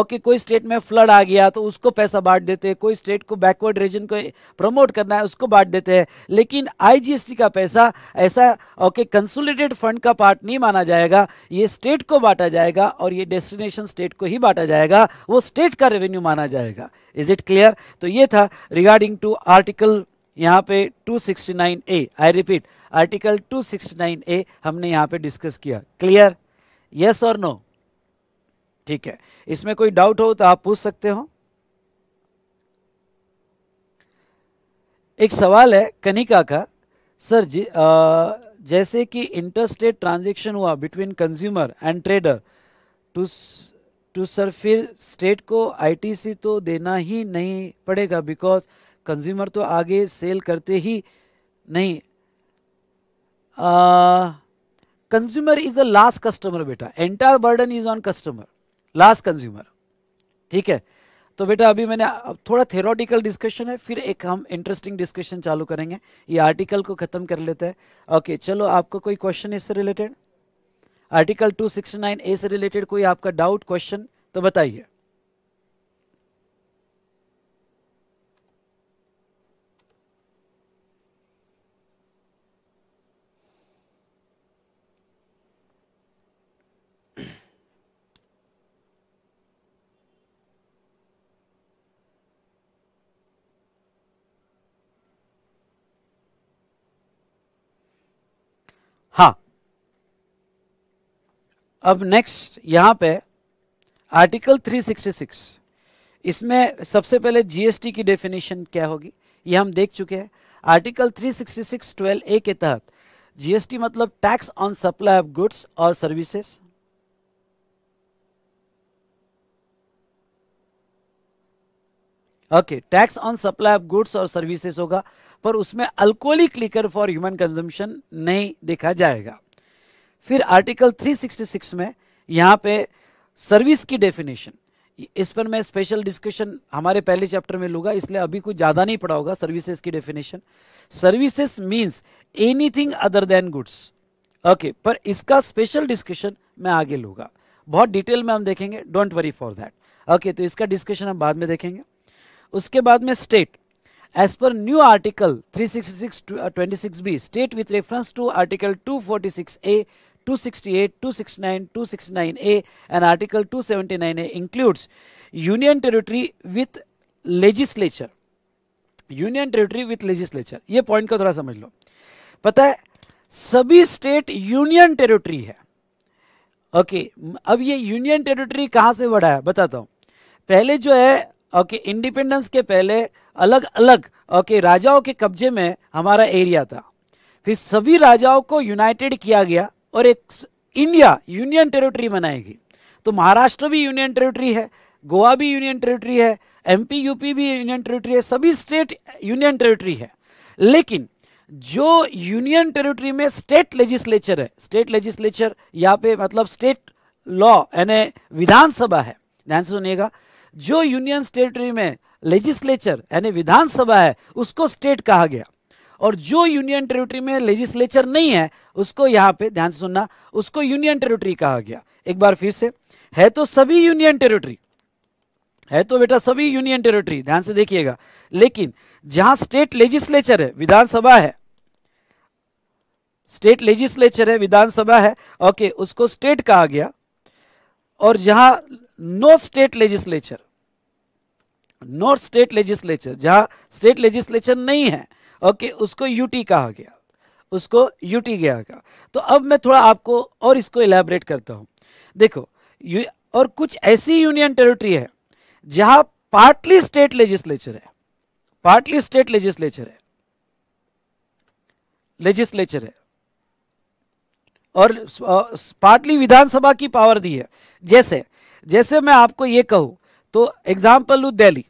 ओके कोई स्टेट में फ्लड आ गया तो उसको पैसा बांट देते हैं कोई स्टेट को बैकवर्ड रीजन को प्रमोट करना है उसको बांट देते हैं लेकिन आईजीएसटी का पैसा ऐसा ओके कंसोलिडेट फंड का पार्ट नहीं माना जाएगा ये स्टेट को बांटा जाएगा और ये डेस्टिनेशन स्टेट को ही बांटा जाएगा वो स्टेट का रेवेन्यू माना जाएगा इज इट क्लियर तो ये था रिगार्डिंग टू आर्टिकल यहाँ पे 269 ए आई रिपीट आर्टिकल 269 ए हमने यहाँ पे डिस्कस किया क्लियर यस और नो ठीक है इसमें कोई डाउट हो तो आप पूछ सकते हो एक सवाल है कनिका का सर जी आ, जैसे कि इंटरस्टेट ट्रांजेक्शन हुआ between consumer and trader to to sir फिर स्टेट को आईटीसी तो देना ही नहीं पड़ेगा बिकॉज कंज्यूमर तो आगे सेल करते ही नहीं consumer is a last customer बेटा entire burden is on customer last consumer ठीक है तो बेटा अभी मैंने थोड़ा थेरोटिकल डिस्कशन है फिर एक हम इंटरेस्टिंग डिस्कशन चालू करेंगे ये आर्टिकल को ख़त्म कर लेते हैं ओके चलो आपको कोई क्वेश्चन इससे रिलेटेड आर्टिकल 269 ए से रिलेटेड कोई आपका डाउट क्वेश्चन तो बताइए हाँ अब नेक्स्ट यहां पे आर्टिकल 366 इसमें सबसे पहले जीएसटी की डेफिनेशन क्या होगी ये हम देख चुके हैं आर्टिकल 366 12 ए के तहत जीएसटी मतलब tax on supply of goods और services okay tax on supply of goods और सर्विसेज होगा पर उसमें alcoholic liquor for human consumption नहीं देखा जाएगा फिर आर्टिकल 366 में यहाँ पे सर्विस की डेफिनेशन इस पर मैं स्पेशल डिस्कशन हमारे पहले चैप्टर में लूंगा इसलिए अभी कुछ ज़्यादा नहीं पड़ा होगा सर्विसेज की definition services means anything other than goods okay पर इसका स्पेशल डिस्कशन मैं आगे लूंगा बहुत डिटेल में हम देखेंगे don't worry for that okay तो इसका डिस्कशन हम बाद में देखेंगे उसके बाद में state as per new article 366-26b state with reference to article 246a 268, 269, 269 a and Article 279 a includes union territory with legislature. union territory with legislature ये point को थोड़ा समझ लो पता है सभी state union territory है okay, अब ये union territory कहाँ से बढ़ा है बताता हूँ पहले जो है ओके इंडिपेंडेंस के पहले अलग अलग ओके राजाओं के कब्जे में हमारा एरिया था फिर सभी राजाओं को यूनाइटेड किया गया और एक इंडिया यूनियन टेरिटरी बनाएगी तो महाराष्ट्र भी यूनियन टेरिटरी है गोवा भी यूनियन टेरिटरी है एमपी यूपी भी यूनियन टेरिटरी है सभी स्टेट यूनियन टेरिटरी है लेकिन जो यूनियन टेरिटरी में स्टेट लेजिस्लेचर है स्टेट लेजिस्लेचर यहाँ पे मतलब स्टेट लॉ यानी विधानसभा है ध्यान से सुनिएगा जो यूनियन टेरिटरी में लेजिस्लेचर यानी विधानसभा है उसको स्टेट कहा गया और जो यूनियन टेरिटरी में लेजिस्लेचर नहीं है उसको यहां पे ध्यान से सुनना उसको यूनियन टेरिटरी कहा गया एक बार फिर से है तो सभी यूनियन टेरिटरी है तो बेटा सभी यूनियन टेरिटरी ध्यान से देखिएगा लेकिन जहां स्टेट लेजिस्लेचर है विधानसभा है स्टेट लेजिस्लेचर है विधानसभा है ओके उसको स्टेट कहा गया और जहां no state legislature not state legislature जहां स्टेट लेजिस्लेचर नहीं है ओके उसको यूटी कहा गया उसको यूटी गया का तो अब मैं थोड़ा आपको और इसको इलेबरेट करता हूं देखो और कुछ ऐसी यूनियन टेरिटरी है जहां पार्टली स्टेट लेजिस्लेचर है पार्टली स्टेट लेजिस्लेचर है लेजिस्लेचर है और पार्टली uh, विधानसभा की पावर दी है जैसे जैसे मैं आपको यह कहूं तो एग्जाम्पल लू दिल्ली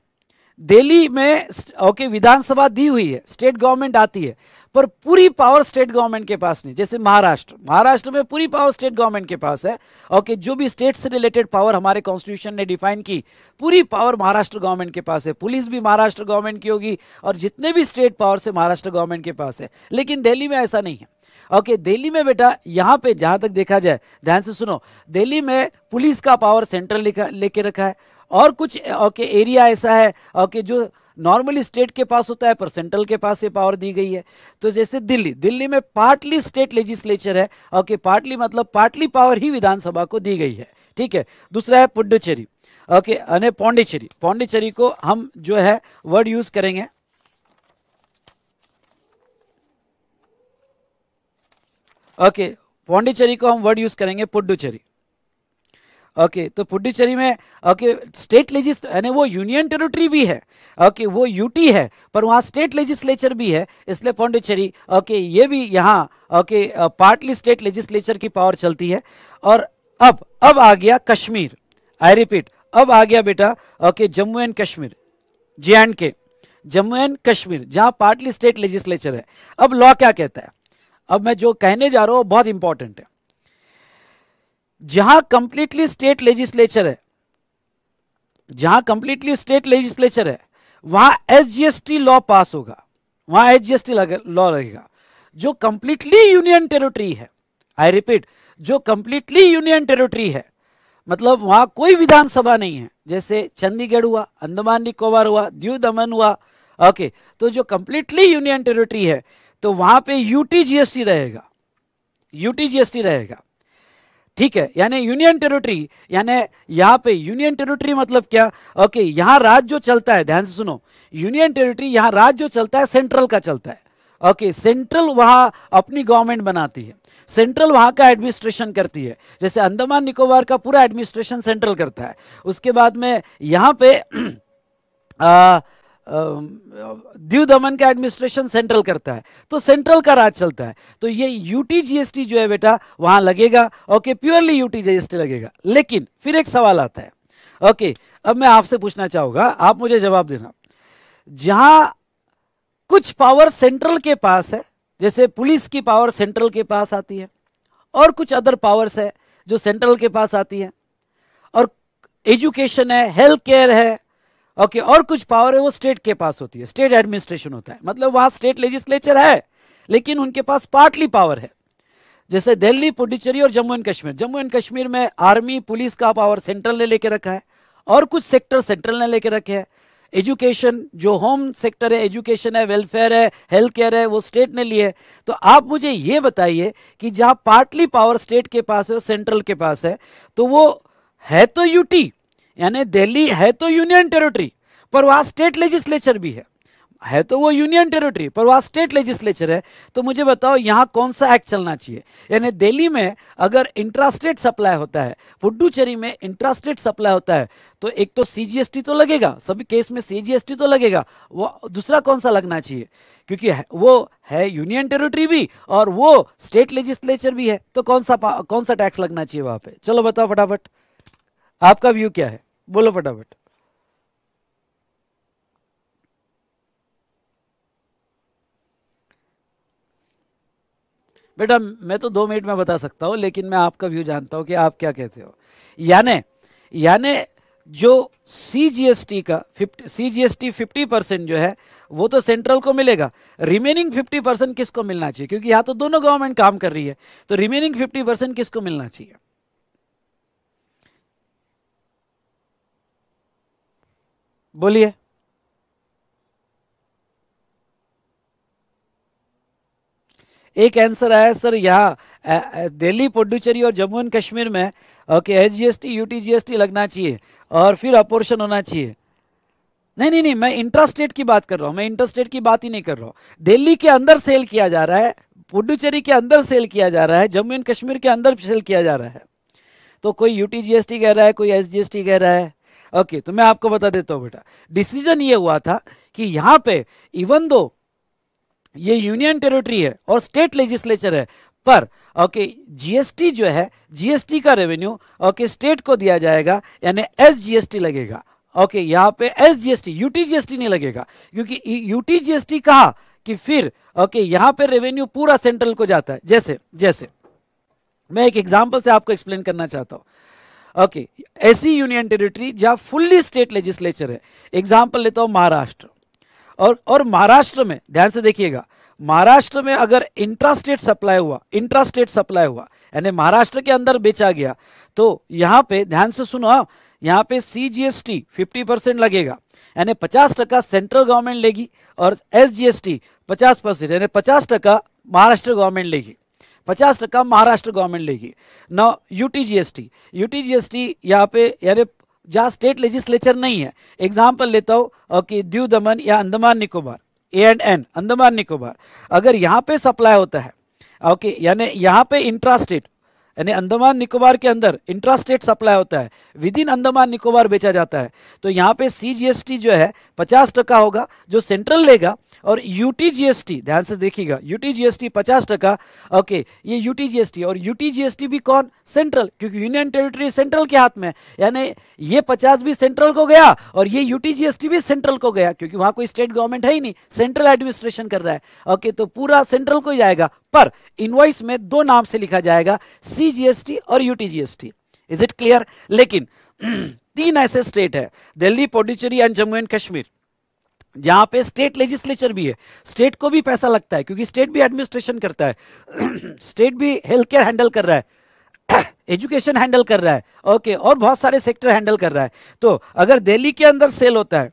दिल्ली में ओके विधानसभा दी हुई है स्टेट गवर्नमेंट आती है पर पूरी पावर स्टेट गवर्नमेंट के पास नहीं जैसे महाराष्ट्र महाराष्ट्र में पूरी पावर स्टेट गवर्नमेंट के पास है ओके जो भी स्टेट से रिलेटेड पावर हमारे कॉन्स्टिट्यूशन ने डिफाइन की पूरी पावर महाराष्ट्र गवर्नमेंट के पास है पुलिस भी महाराष्ट्र गवर्नमेंट की होगी और जितने भी स्टेट पावर से महाराष्ट्र गवर्नमेंट के पास है लेकिन दिल्ली में ऐसा नहीं है ओके okay, दिल्ली में बेटा यहाँ पे जहां तक देखा जाए ध्यान से सुनो दिल्ली में पुलिस का पावर सेंट्रल लेके रखा है और कुछ ओके एरिया ऐसा है ओके जो नॉर्मली स्टेट के पास होता है पर सेंट्रल के पास ये पावर दी गई है तो जैसे दिल्ली दिल्ली में पार्टली स्टेट लेजिस्लेचर है ओके पार्टली मतलब पार्टली पावर ही विधानसभा को दी गई है ठीक है दूसरा है पुडुचेरी ओके अने पौंडीचेरी पौंडीचेरी को हम जो है वर्ड यूज करेंगे ओके पौंडीचेरी को हम वर्ड यूज करेंगे पुडुचेरी ओके तो पुडुचेरी में ओके स्टेट लेजिस यानी वो यूनियन टेरिटरी भी है ओके वो यूटी है पर वहाँ स्टेट लेजिस्लेचर भी है इसलिए पौंडुचेरी ओके ये भी यहाँ ओके पार्टली स्टेट लेजिस्लेचर की पावर चलती है और अब अब आ गया कश्मीर आई रिपीट अब आ गया बेटा okay Jammu and Kashmir J and K Jammu and Kashmir जहाँ पार्टली स्टेट लेजिस्लेचर है अब लॉ क्या कहता है अब मैं जो कहने जा रहा हूँ बहुत इंपॉर्टेंट है जहां कंप्लीटली स्टेट लेजिस्लेचर है जहां कंप्लीटली स्टेट लेजिस्लेचर है वहां एसजीएसटी लॉ पास होगा वहां एसजीएसटी लॉ रहेगा जो कंप्लीटली यूनियन टेरिटरी है आई रिपीट जो कंप्लीटली यूनियन टेरिटरी है मतलब वहां कोई विधानसभा नहीं है जैसे चंडीगढ़ हुआ अंदमान निकोबार हुआ दीव दमन हुआ ओके तो जो कंप्लीटली यूनियन टेरिटरी है तो वहां पे यूटी जीएसटी रहेगा यूटी जीएसटी रहेगा ठीक है यानी यूनियन टेरिटरी यानी यहां पे यूनियन टेरिटरी मतलब क्या ओके यहां राज्य जो चलता है ध्यान से सुनो यूनियन टेरिटरी यहां राज्य जो चलता है सेंट्रल का चलता है ओके सेंट्रल वहां अपनी गवर्नमेंट बनाती है सेंट्रल वहां का एडमिनिस्ट्रेशन करती है जैसे अंडमान निकोबार का पूरा एडमिनिस्ट्रेशन सेंट्रल करता है उसके बाद में यहां पर [clears throat] दीव दमन का एडमिनिस्ट्रेशन सेंट्रल करता है तो सेंट्रल का राज चलता है तो ये यूटी जीएसटी जो है बेटा वहां लगेगा ओके प्योरली यूटी जीएसटी लगेगा लेकिन फिर एक सवाल आता है ओके अब मैं आपसे पूछना चाहूंगा आप मुझे जवाब देना जहां कुछ पावर सेंट्रल के पास है जैसे पुलिस की पावर सेंट्रल के पास आती है और कुछ अदर पावर्स है जो सेंट्रल के पास आती है और एजुकेशन है हेल्थ केयर है ओके और कुछ पावर है वो स्टेट के पास होती है स्टेट एडमिनिस्ट्रेशन होता है मतलब वहां स्टेट लेजिस्लेचर है लेकिन उनके पास पार्टली पावर है जैसे दिल्ली पुडुचेरी और जम्मू एंड कश्मीर जम्मू एंड कश्मीर में आर्मी पुलिस का पावर सेंट्रल ने लेके रखा है और कुछ सेक्टर सेंट्रल ने लेके रखे हैं एजुकेशन जो होम सेक्टर है एजुकेशन है वेलफेयर है हेल्थ केयर है वो स्टेट ने लिए तो आप मुझे ये बताइए कि जहाँ पार्टली पावर स्टेट के पास है और सेंट्रल के पास है तो वो है तो यूटी यानी दिल्ली है तो यूनियन टेरिटरी पर वहां स्टेट लेजिस्लेचर भी है है तो वो यूनियन टेरिटरी पर वहां स्टेट लेजिस्लेचर है तो मुझे बताओ यहां कौन सा एक्ट चलना चाहिए यानी दिल्ली में अगर इंट्रास्टेट सप्लाई होता है पुडुचेरी में इंट्रास्टेट सप्लाई होता है तो एक तो सीजीएसटी तो लगेगा सभी केस में सीजीएसटी तो लगेगा वो दूसरा कौन सा लगना चाहिए क्योंकि वो है यूनियन टेरिटरी भी और वो स्टेट लेजिस्लेचर भी है तो कौन सा कौन सा टैक्स लगना चाहिए वहां पे चलो बताओ फटाफट आपका व्यू क्या है बोलो फटाफट बेटा मैं तो दो मिनट में बता सकता हूं लेकिन मैं आपका व्यू जानता हूं कि आप क्या कहते हो याने याने जो सी जी एस टी का fifty C G S T fifty percent जो है वो तो सेंट्रल को मिलेगा रिमेनिंग फिफ्टी परसेंट किसको मिलना चाहिए क्योंकि यहां तो दोनों गवर्नमेंट काम कर रही है तो रिमेनिंग फिफ्टी परसेंट किसको मिलना चाहिए बोलिए एक आंसर आया सर यहाँ दिल्ली पुडुचेरी और जम्मू एंड कश्मीर में okay H G S T U T G S T लगना चाहिए और फिर अपोर्शन होना चाहिए नहीं नहीं नहीं मैं इंट्रास्टेट की बात कर रहा हूँ मैं इंट्रास्टेट की बात ही नहीं कर रहा हूँ दिल्ली के अंदर सेल किया जा रहा है पुडुचेरी के अंदर सेल किया जा रहा है जम्मू एंड कश्मीर के अंदर सेल किया जा रहा है तो कोई U T G S T कह रहा है कोई एस जी एस टी कह रहा है ओके तो मैं आपको बता देता हूं बेटा डिसीजन ये हुआ था कि यहां पे इवन दो ये यूनियन टेरिटरी है और स्टेट लेजिस्लेचर है पर ओके जीएसटी जो है जीएसटी का रेवेन्यू ओके स्टेट को दिया जाएगा यानी एस जीएसटी लगेगा ओके यहां पे एस जीएसटी यूटी जीएसटी नहीं लगेगा क्योंकि यूटी जीएसटी कहा कि फिर ओके यहां पे रेवेन्यू पूरा सेंट्रल को जाता है जैसे जैसे मैं एक एग्जाम्पल से आपको एक्सप्लेन करना चाहता हूं ओके ऐसी यूनियन टेरिटरी जहां फुल्ली स्टेट लेजिस्लेचर है एग्जाम्पल लेता हूं महाराष्ट्र और और महाराष्ट्र में ध्यान से देखिएगा महाराष्ट्र में अगर इंट्रा स्टेट सप्लाई हुआ इंट्रा स्टेट सप्लाई हुआ यानी महाराष्ट्र के अंदर बेचा गया तो यहां पे ध्यान से सुनो हाँ, यहाँ पे C G S T fifty percent लगेगा यानी पचास टका सेंट्रल गवर्नमेंट लेगी और एस जी एस टी पचास परसेंट यानी पचास टका महाराष्ट्र गवर्नमेंट लेगी पचास टका महाराष्ट्र गवर्नमेंट लेगी now U T G S T U T G S T यहाँ पे यानी जहाँ स्टेट लेजिस्लेचर नहीं है एग्जाम्पल लेता हूँ कि दीव दमन या Andaman Nicobar A and N Andaman Nicobar अगर यहाँ पे सप्लाई होता है ओके यानी यहाँ पे इंट्रा स्टेट यानी अंदमान निकोबार के अंदर इंट्रास्टेट सप्लाई होता है विद इन अंदमान निकोबार बेचा जाता है तो यहाँ पे सी जो है पचास टका होगा जो सेंट्रल लेगा और यू टी ध्यान से देखिएगा U T G S T पचास टका ओके ये U T G S T और U T G S T भी कौन सेंट्रल क्योंकि यूनियन टेरिटरी सेंट्रल के हाथ में यानी ये पचास भी सेंट्रल को गया और ये U T G S T भी सेंट्रल को गया क्योंकि वहां कोई स्टेट गवर्नमेंट है ही नहीं सेंट्रल एडमिनिस्ट्रेशन कर रहा है ओके तो पूरा सेंट्रल को ही जाएगा पर इनवॉइस में दो नाम से लिखा जाएगा सीजीएसटी और यूटीजीएसटी इज इट क्लियर लेकिन तीन ऐसे स्टेट है दिल्ली पुडुचेरी एंड जम्मू एंड कश्मीर जहां पे स्टेट लेजिस्लेचर भी है स्टेट को भी पैसा लगता है क्योंकि स्टेट भी एडमिनिस्ट्रेशन करता है स्टेट [clears throat] भी हेल्थ केयर हैंडल कर रहा है एजुकेशन [clears throat] हैंडल कर रहा है ओके okay, और बहुत सारे सेक्टर हैंडल कर रहा है तो अगर दिल्ली के अंदर सेल होता है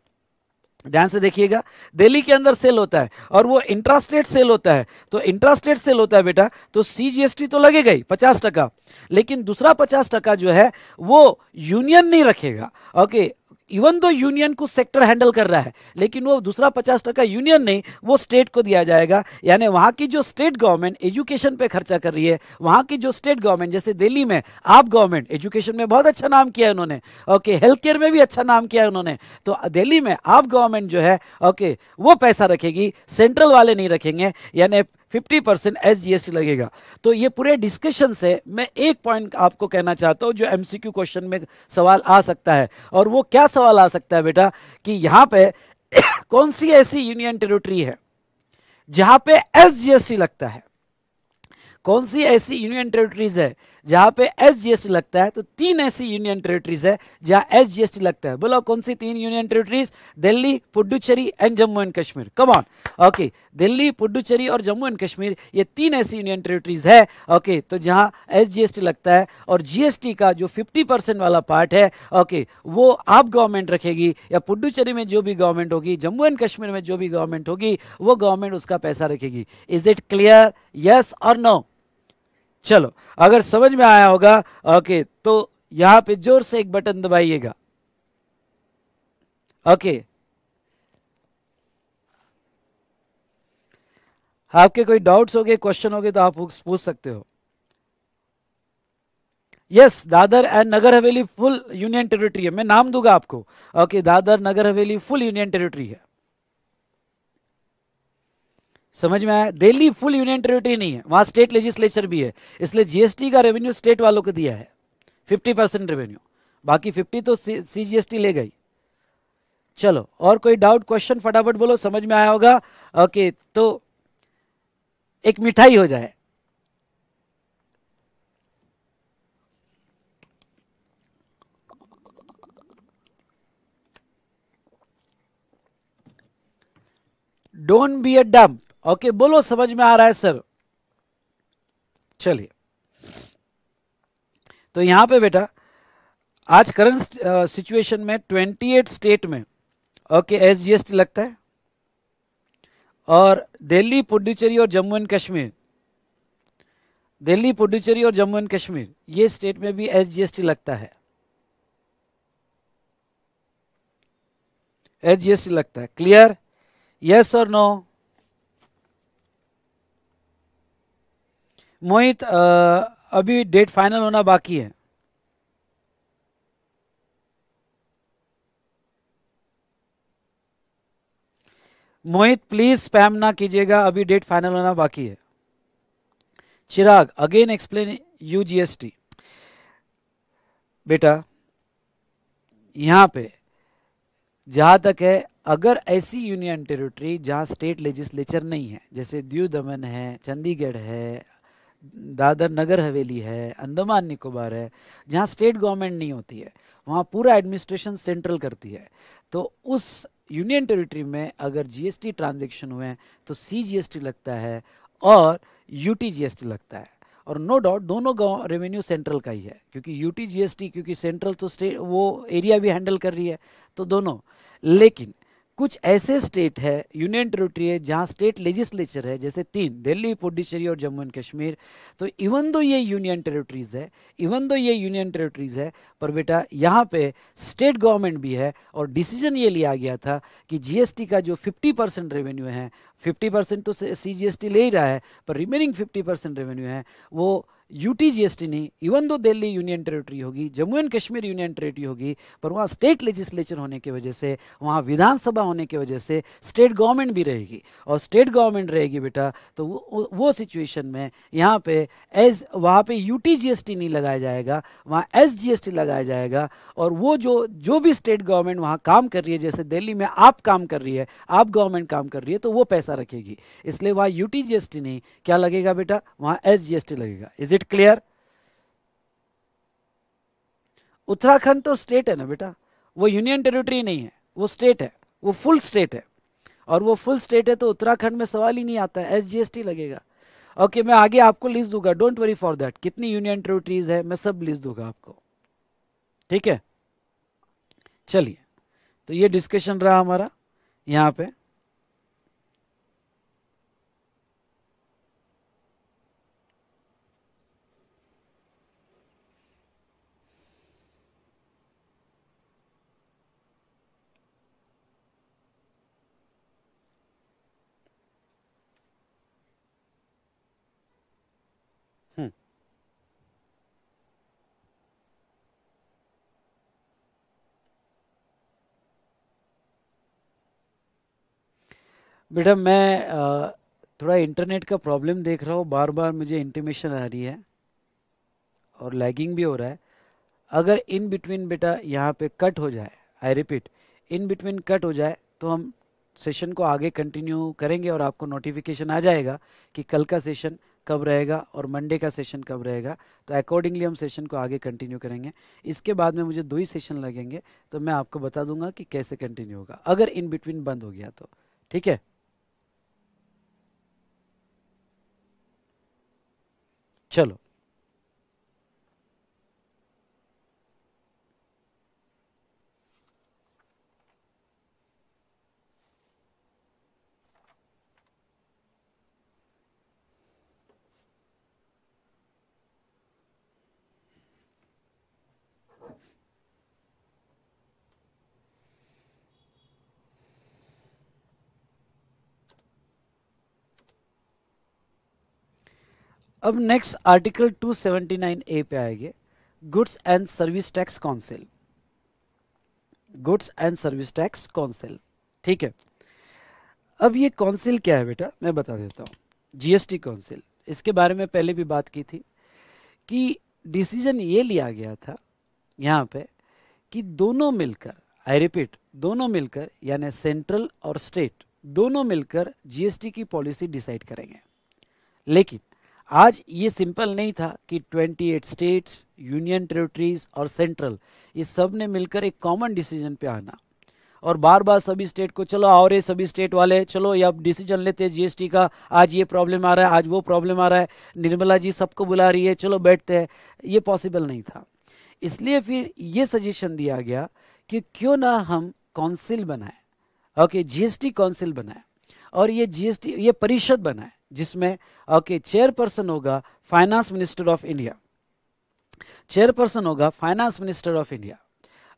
ध्यान से देखिएगा दिल्ली के अंदर सेल होता है और वो इंट्रास्टेट सेल होता है तो इंट्रास्टेट सेल होता है बेटा तो सीजीएसटी तो लगेगा ही पचास टका लेकिन दूसरा पचास टका जो है वो यूनियन नहीं रखेगा ओके इवन दो यूनियन को सेक्टर हैंडल कर रहा है लेकिन वो दूसरा पचास टका यूनियन नहीं वो स्टेट को दिया जाएगा यानी वहाँ की जो स्टेट गवर्नमेंट एजुकेशन पे खर्चा कर रही है वहाँ की जो स्टेट गवर्नमेंट जैसे दिल्ली में आप गवर्नमेंट एजुकेशन में बहुत अच्छा नाम किया है उन्होंने ओके हेल्थ केयर में भी अच्छा नाम किया है उन्होंने तो दिल्ली में आप गवर्नमेंट जो है ओके वो पैसा रखेगी सेंट्रल वाले नहीं रखेंगे यानी fifty percent S G S लगेगा तो ये पूरे डिस्कशन से मैं एक पॉइंट आपको कहना चाहता हूँ जो एम क्वेश्चन में सवाल आ सकता है और वो क्या सवाल आ सकता है बेटा कि यहाँ पे [coughs] कौन सी ऐसी यूनियन टेरिटरी है जहाँ पे एस लगता है कौन सी ऐसी यूनियन टेरिटरीज है जहां पे एस जी लगता है तो तीन ऐसी यूनियन टेरिटरीज है जहाँ एस जी लगता है बोलो कौन सी तीन union territories Delhi Puducherry and Jammu and Kashmir come on okay Delhi Puducherry और जम्मू एंड कश्मीर ये तीन ऐसी यूनियन टेरिटरीज है ओके okay, तो जहाँ एस जी लगता है और जीएसटी का जो फिफ्टी परसेंट वाला पार्ट है ओके okay, वो आप गवर्नमेंट रखेगी या पुडुचेरी में जो भी गवर्नमेंट होगी जम्मू एंड कश्मीर में जो भी गवर्नमेंट होगी वो गवर्नमेंट उसका पैसा रखेगी इज इट क्लियर यस और नो चलो अगर समझ में आया होगा ओके तो यहां पे जोर से एक बटन दबाइएगा ओके आपके कोई डाउट्स हो गए क्वेश्चन हो गए तो आप पूछ सकते हो yes yes, Dadra and Nagar Haveli full union territory है मैं नाम दूंगा आपको ओके okay, दादर नगर हवेली फुल यूनियन टेरिटरी है समझ में आया दिल्ली फुल यूनियन टेरिटरी नहीं है वहां स्टेट लेजिस्लेचर भी है इसलिए जीएसटी का रेवेन्यू स्टेट वालों को दिया है फिफ्टी परसेंट रेवेन्यू बाकी फिफ्टी तो सी जीएसटी ले गई चलो और कोई डाउट क्वेश्चन फटाफट बोलो समझ में आया होगा ओके तो एक मिठाई हो जाए don't be a dump okay बोलो समझ में आ रहा है सर चलिए तो यहां पे बेटा आज करंट सिचुएशन uh, में 28 स्टेट में ओके एस जी लगता है और दिल्ली पुडुचेरी और जम्मू एंड कश्मीर दिल्ली पुडुचेरी और जम्मू एंड कश्मीर ये स्टेट में भी एस जी लगता है एस जी लगता है क्लियर यस और नो मोहित अभी डेट फाइनल होना बाकी है मोहित प्लीज स्पैम ना कीजिएगा अभी डेट फाइनल होना बाकी है Chirag again explain you GST बेटा यहाँ पे जहां तक है अगर ऐसी यूनियन टेरिटरी जहां स्टेट लेजिस्लेचर नहीं है जैसे दीव दमन है चंडीगढ़ है दादर नगर हवेली है अंदमान निकोबार है जहाँ स्टेट गवर्नमेंट नहीं होती है वहाँ पूरा एडमिनिस्ट्रेशन सेंट्रल करती है तो उस यूनियन टेरिटरी में अगर जीएसटी ट्रांजैक्शन हुए हैं तो सी लगता है और यूटीजीएसटी लगता है और नो डाउट दोनों गाँव रेवेन्यू सेंट्रल का ही है क्योंकि यूटी क्योंकि सेंट्रल तो स्टेट वो एरिया भी हैंडल कर रही है तो दोनों लेकिन कुछ ऐसे स्टेट है यूनियन टेरिटरी है जहाँ स्टेट लेजिस्लेचर है जैसे तीन दिल्ली पुडुचेरी और जम्मू एंड कश्मीर तो इवन दो ये यूनियन टेरिटरीज़ है इवन दो ये यूनियन टेरिटरीज़ है पर बेटा यहाँ पे स्टेट गवर्नमेंट भी है और डिसीजन ये लिया गया था कि जीएसटी का जो 50 परसेंट रेवेन्यू है 50 परसेंट तो सी जी ले ही रहा है पर रिमेनिंग 50 परसेंट रेवेन्यू है वो यूटी टी नहीं even though Delhi union territory होगी Jammu and Kashmir union territory होगी पर वहाँ स्टेट लेजिस्लेचर होने की वजह से वहाँ विधानसभा होने की वजह से स्टेट गवर्नमेंट भी रहेगी और स्टेट गवर्नमेंट रहेगी बेटा तो वो सिचुएशन में यहाँ पे एज वहाँ पे यूटी टी नहीं लगाया जाएगा वहाँ एस जी एस टी लगाया जाएगा और वो जो जो भी स्टेट गवर्नमेंट वहाँ काम कर रही है जैसे दिल्ली में आप काम कर रही है आप गवर्नमेंट काम कर रही है तो वो पैसा रखेगी इसलिए वहाँ यूटी टी नहीं क्या लगेगा बेटा वहाँ एस जी एस टी लगेगा इज इट क्लियर उत्तराखंड तो स्टेट है ना बेटा वो यूनियन टेरिटरी नहीं है वो स्टेट है वो फुल स्टेट है और वो फुल स्टेट है तो उत्तराखंड में सवाल ही नहीं आता है एस लगेगा ओके okay, मैं आगे आपको लिस्ट दूंगा डोंट वरी फॉर दैट कितनी यूनियन टेरिटरीज है मैं सब लिस्ट दूंगा आपको ठीक है चलिए तो ये डिस्कशन रहा हमारा यहाँ पे बेटा मैं थोड़ा इंटरनेट का प्रॉब्लम देख रहा हूँ बार बार मुझे इंटीमेशन आ रही है और लैगिंग भी हो रहा है अगर इन बिटवीन बेटा यहाँ पे कट हो जाए I repeat in between cut हो जाए तो हम सेशन को आगे कंटिन्यू करेंगे और आपको नोटिफिकेशन आ जाएगा कि कल का सेशन कब रहेगा और मंडे का सेशन कब रहेगा तो अकॉर्डिंगली हम सेशन को आगे कंटिन्यू करेंगे इसके बाद में मुझे दो ही सेशन लगेंगे तो मैं आपको बता दूंगा कि कैसे कंटिन्यू होगा अगर इन बिटवीन बंद हो गया तो ठीक है चलो अब नेक्स्ट आर्टिकल 279 ए पे आएंगे goods and service tax council goods and service tax council ठीक है अब ये काउंसिल क्या है बेटा मैं बता देता हूँ जीएसटी काउंसिल इसके बारे में पहले भी बात की थी कि डिसीजन ये लिया गया था यहाँ पे कि दोनों मिलकर आई रिपीट दोनों मिलकर यानी सेंट्रल और स्टेट दोनों मिलकर जीएसटी की पॉलिसी डिसाइड करेंगे लेकिन आज ये सिंपल नहीं था कि 28 स्टेट्स यूनियन टेरिटरीज और सेंट्रल ये सब ने मिलकर एक कॉमन डिसीजन पे आना और बार बार सभी स्टेट को चलो और ये सभी स्टेट वाले चलो ये अब डिसीजन लेते हैं जीएसटी का आज ये प्रॉब्लम आ रहा है आज वो प्रॉब्लम आ रहा है निर्मला जी सबको बुला रही है चलो बैठते हैं ये पॉसिबल नहीं था इसलिए फिर ये सजेशन दिया गया कि क्यों ना हम काउंसिल बनाए ओके जीएसटी काउंसिल बनाए और ये जीएसटी ये परिषद बनाए जिसमें ओके चेयरपर्सन होगा finance minister of India chairperson होगा finance minister of India